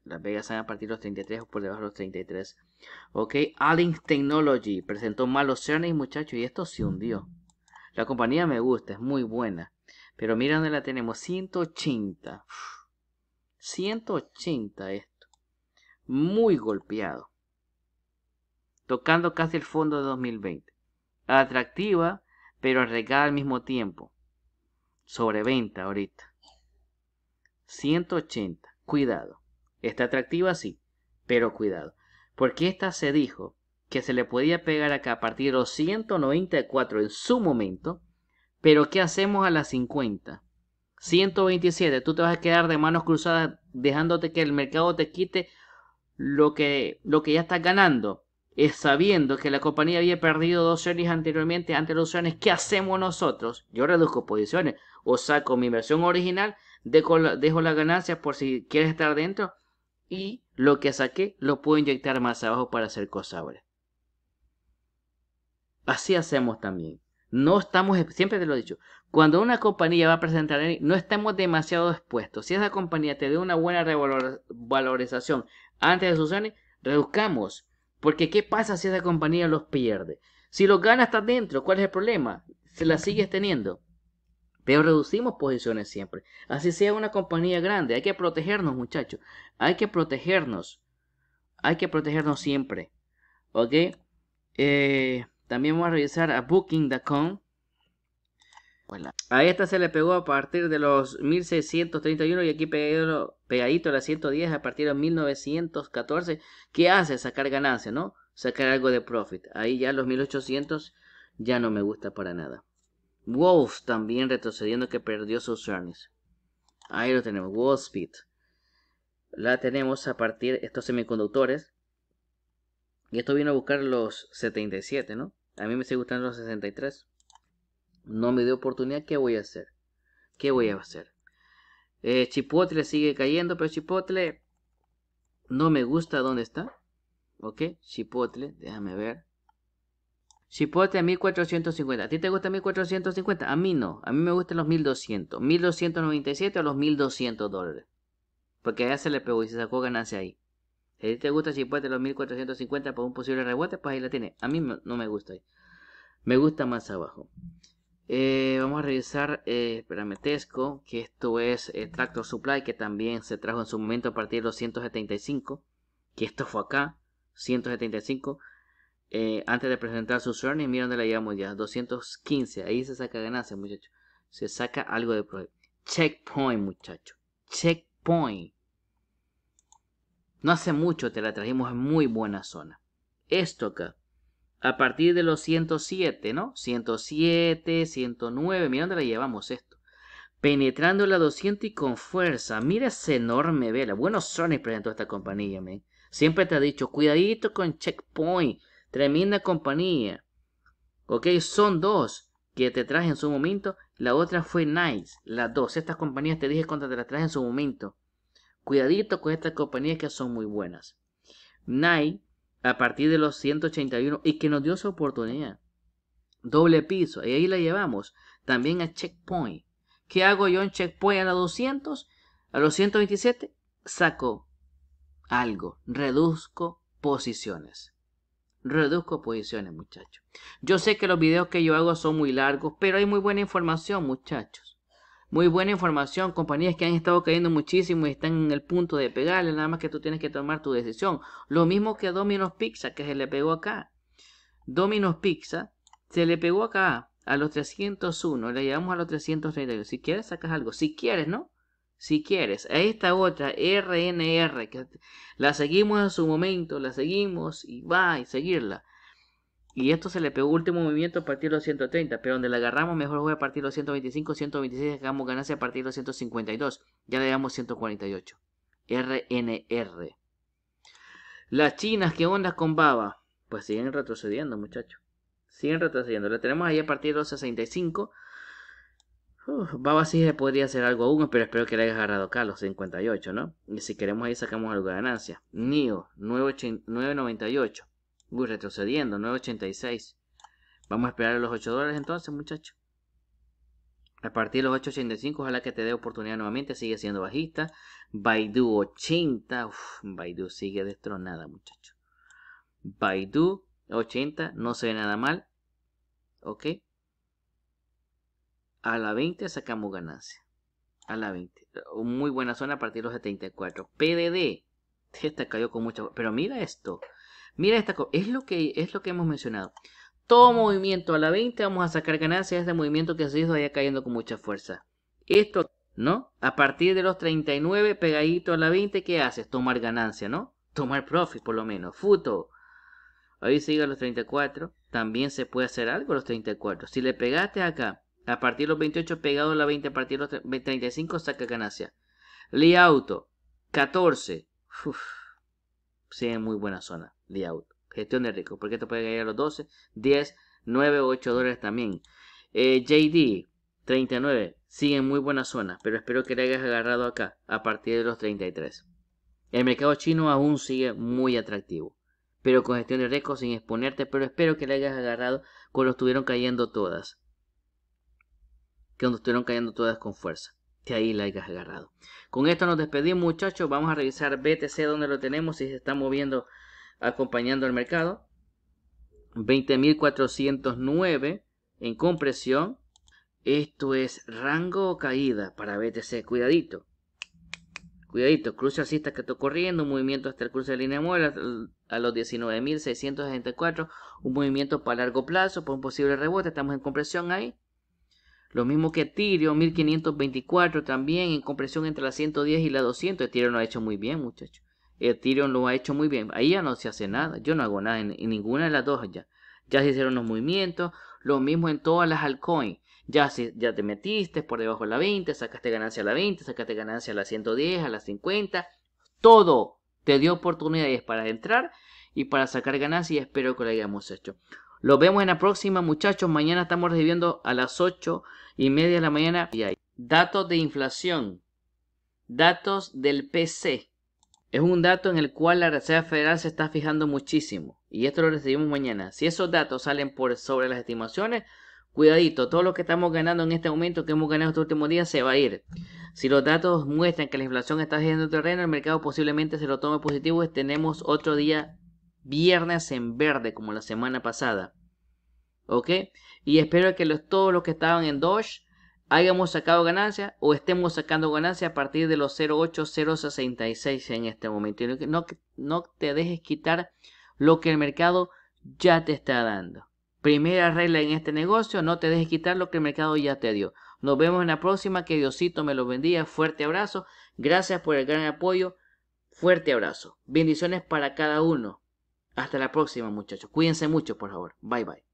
La Vega Sands a partir de los 33 o por debajo de los 33. Ok, Allen Technology presentó malos earnings, muchachos, y esto se hundió. La compañía me gusta, es muy buena. Pero mira la tenemos, 180. 180 esto. Muy golpeado. Tocando casi el fondo de 2020. Atractiva, pero arriesgada al mismo tiempo sobreventa ahorita. 180. Cuidado. Está atractiva, sí, pero cuidado. Porque esta se dijo que se le podía pegar acá a partir de los 194 en su momento. Pero ¿qué hacemos a las 50? 127. Tú te vas a quedar de manos cruzadas dejándote que el mercado te quite lo que, lo que ya estás ganando es sabiendo que la compañía había perdido dos series anteriormente ante los earnings, ¿qué hacemos nosotros? Yo reduzco posiciones o saco mi versión original, dejo, las ganancias por si quieres estar dentro y lo que saqué lo puedo inyectar más abajo para hacer cosas ahora. Así hacemos también. No estamos, siempre te lo he dicho, cuando una compañía va a presentar, no estamos demasiado expuestos. Si esa compañía te da una buena revalorización antes de sus reduzcamos porque ¿qué pasa si esa compañía los pierde? Si los gana hasta dentro, ¿cuál es el problema? Se la sigues teniendo. Pero reducimos posiciones siempre. Así sea una compañía grande. Hay que protegernos, muchachos. Hay que protegernos. Hay que protegernos siempre. ¿Ok? Eh, también vamos a revisar a Booking.com. A esta se le pegó a partir de los 1631 y aquí pegadito, pegadito a ciento 110 a partir de 1914. ¿Qué hace? Sacar ganancia, ¿no? Sacar algo de profit. Ahí ya los 1800 ya no me gusta para nada. Wolf también retrocediendo que perdió sus earnings. Ahí lo tenemos, Wolf Speed La tenemos a partir de estos semiconductores. Y esto vino a buscar los 77, ¿no? A mí me sigue gustando los 63 no me dio oportunidad, ¿qué voy a hacer? ¿Qué voy a hacer? Eh, Chipotle sigue cayendo, pero Chipotle no me gusta dónde está. ¿Ok? Chipotle, déjame ver. Chipotle 1450. ¿A ti te gusta 1450? A mí no. A mí me gustan los 1200. 1297 o los 1200 dólares. Porque allá se le pegó y se sacó ganancia ahí. Si a ti te gusta Chipotle los 1450 por un posible rebote, pues ahí la tiene. A mí no me gusta ahí. Me gusta más abajo. Eh, vamos a revisar, eh, espérame, que esto es eh, Tractor Supply, que también se trajo en su momento a partir de 275 que esto fue acá, 175. Eh, antes de presentar su earnings, miren dónde la llevamos ya, 215, ahí se saca ganancia, muchachos. Se saca algo de Checkpoint, muchachos. Checkpoint. No hace mucho te la trajimos en muy buena zona. Esto acá, a partir de los 107, ¿no? 107, 109, mira dónde la llevamos esto. Penetrando la 200 y con fuerza. Mira esa enorme vela. Buenos Sony presentó esta compañía, me Siempre te ha dicho, cuidadito con Checkpoint. Tremenda compañía. Ok, son dos que te traje en su momento. La otra fue Nice. Las dos. Estas compañías te dije cuando te las traje en su momento. Cuidadito con estas compañías que son muy buenas. Nice a partir de los 181 y que nos dio su oportunidad. Doble piso, y ahí la llevamos. También a checkpoint. ¿Qué hago yo en checkpoint a los 200? A los 127 saco algo, reduzco posiciones. Reduzco posiciones, muchachos. Yo sé que los videos que yo hago son muy largos, pero hay muy buena información, muchachos. Muy buena información, compañías que han estado cayendo muchísimo y están en el punto de pegarle, nada más que tú tienes que tomar tu decisión. Lo mismo que a Domino's Pizza, que se le pegó acá. Domino's Pizza se le pegó acá a los 301, le llevamos a los 332. Si quieres, sacas algo. Si quieres, ¿no? Si quieres. A esta otra, RNR, que la seguimos en su momento, la seguimos y va y seguirla. Y esto se le pegó último movimiento a partir de los 130, pero donde la agarramos mejor voy a partir de los 125, 126, sacamos ganancia a partir de los 152. Ya le damos 148. RNR. Las chinas, ¿qué onda con Baba? Pues siguen retrocediendo, muchachos. Siguen retrocediendo. La tenemos ahí a partir de los 65. Baba sí podría hacer algo aún, pero espero que le haya agarrado acá los 58, ¿no? Y si queremos ahí sacamos algo de ganancia. NIO, 998. Uy, retrocediendo, 9.86. Vamos a esperar los 8 dólares entonces, muchachos. A partir de los 8.85, ojalá que te dé oportunidad nuevamente. Sigue siendo bajista. Baidu 80. Baidu sigue destronada, muchachos. Baidu 80. No se ve nada mal. Ok. A la 20 sacamos ganancia. A la 20. Muy buena zona a partir de los 74. PDD. Esta cayó con mucha... Pero mira esto. Mira esta cosa, es lo que, es lo que hemos mencionado. Todo movimiento a la 20 vamos a sacar ganancias de movimiento que se hizo Ahí cayendo con mucha fuerza. Esto, ¿no? A partir de los 39 pegadito a la 20, ¿qué haces? Tomar ganancia, ¿no? Tomar profit por lo menos. Futo. Ahí sigue a los 34. También se puede hacer algo a los 34. Si le pegaste acá, a partir de los 28 pegado a la 20, a partir de los 35 saca ganancia. Lee auto, 14. Uf, sigue en muy buena zona auto, Gestión de riesgo, porque esto puede caer a los 12, 10, 9 o 8 dólares también. Eh, JD, 39, sigue en muy buena zona, pero espero que le hayas agarrado acá, a partir de los 33. El mercado chino aún sigue muy atractivo, pero con gestión de riesgo sin exponerte, pero espero que le hayas agarrado cuando estuvieron cayendo todas. Cuando estuvieron cayendo todas con fuerza que ahí la hayas agarrado. Con esto nos despedimos muchachos, vamos a revisar BTC donde lo tenemos, si se está moviendo acompañando al mercado. 20.409 en compresión. Esto es rango o caída para BTC. Cuidadito. Cuidadito, cruce alcista que estoy corriendo, un movimiento hasta el cruce de línea muela a los 19.664, un movimiento para largo plazo, por un posible rebote, estamos en compresión ahí. Lo mismo que tirio 1524 también en compresión entre la 110 y la 200. tirio lo ha hecho muy bien, muchachos. Ethereum lo ha hecho muy bien. Ahí ya no se hace nada. Yo no hago nada en, ninguna de las dos ya. Ya se hicieron los movimientos. Lo mismo en todas las altcoins. Ya, ya te metiste por debajo de la 20, sacaste ganancia a la 20, sacaste ganancia a la 110, a la 50. Todo te dio oportunidades para entrar y para sacar ganancias y espero que lo hayamos hecho. Lo vemos en la próxima, muchachos. Mañana estamos recibiendo a las 8 y media de la mañana. Y Datos de inflación. Datos del PC. Es un dato en el cual la Reserva Federal se está fijando muchísimo y esto lo recibimos mañana. Si esos datos salen por sobre las estimaciones, cuidadito, todo lo que estamos ganando en este momento, que hemos ganado estos últimos días, se va a ir. Si los datos muestran que la inflación está cediendo terreno, el mercado posiblemente se lo tome positivo y tenemos otro día viernes en verde, como la semana pasada. ¿Ok? Y espero que todos los que estaban en Doge hayamos sacado ganancia o estemos sacando ganancia a partir de los 08066 en este momento. No, no te dejes quitar lo que el mercado ya te está dando. Primera regla en este negocio, no te dejes quitar lo que el mercado ya te dio. Nos vemos en la próxima, que Diosito me lo bendiga. Fuerte abrazo, gracias por el gran apoyo. Fuerte abrazo. Bendiciones para cada uno. Hasta la próxima, muchachos. Cuídense mucho, por favor. Bye bye.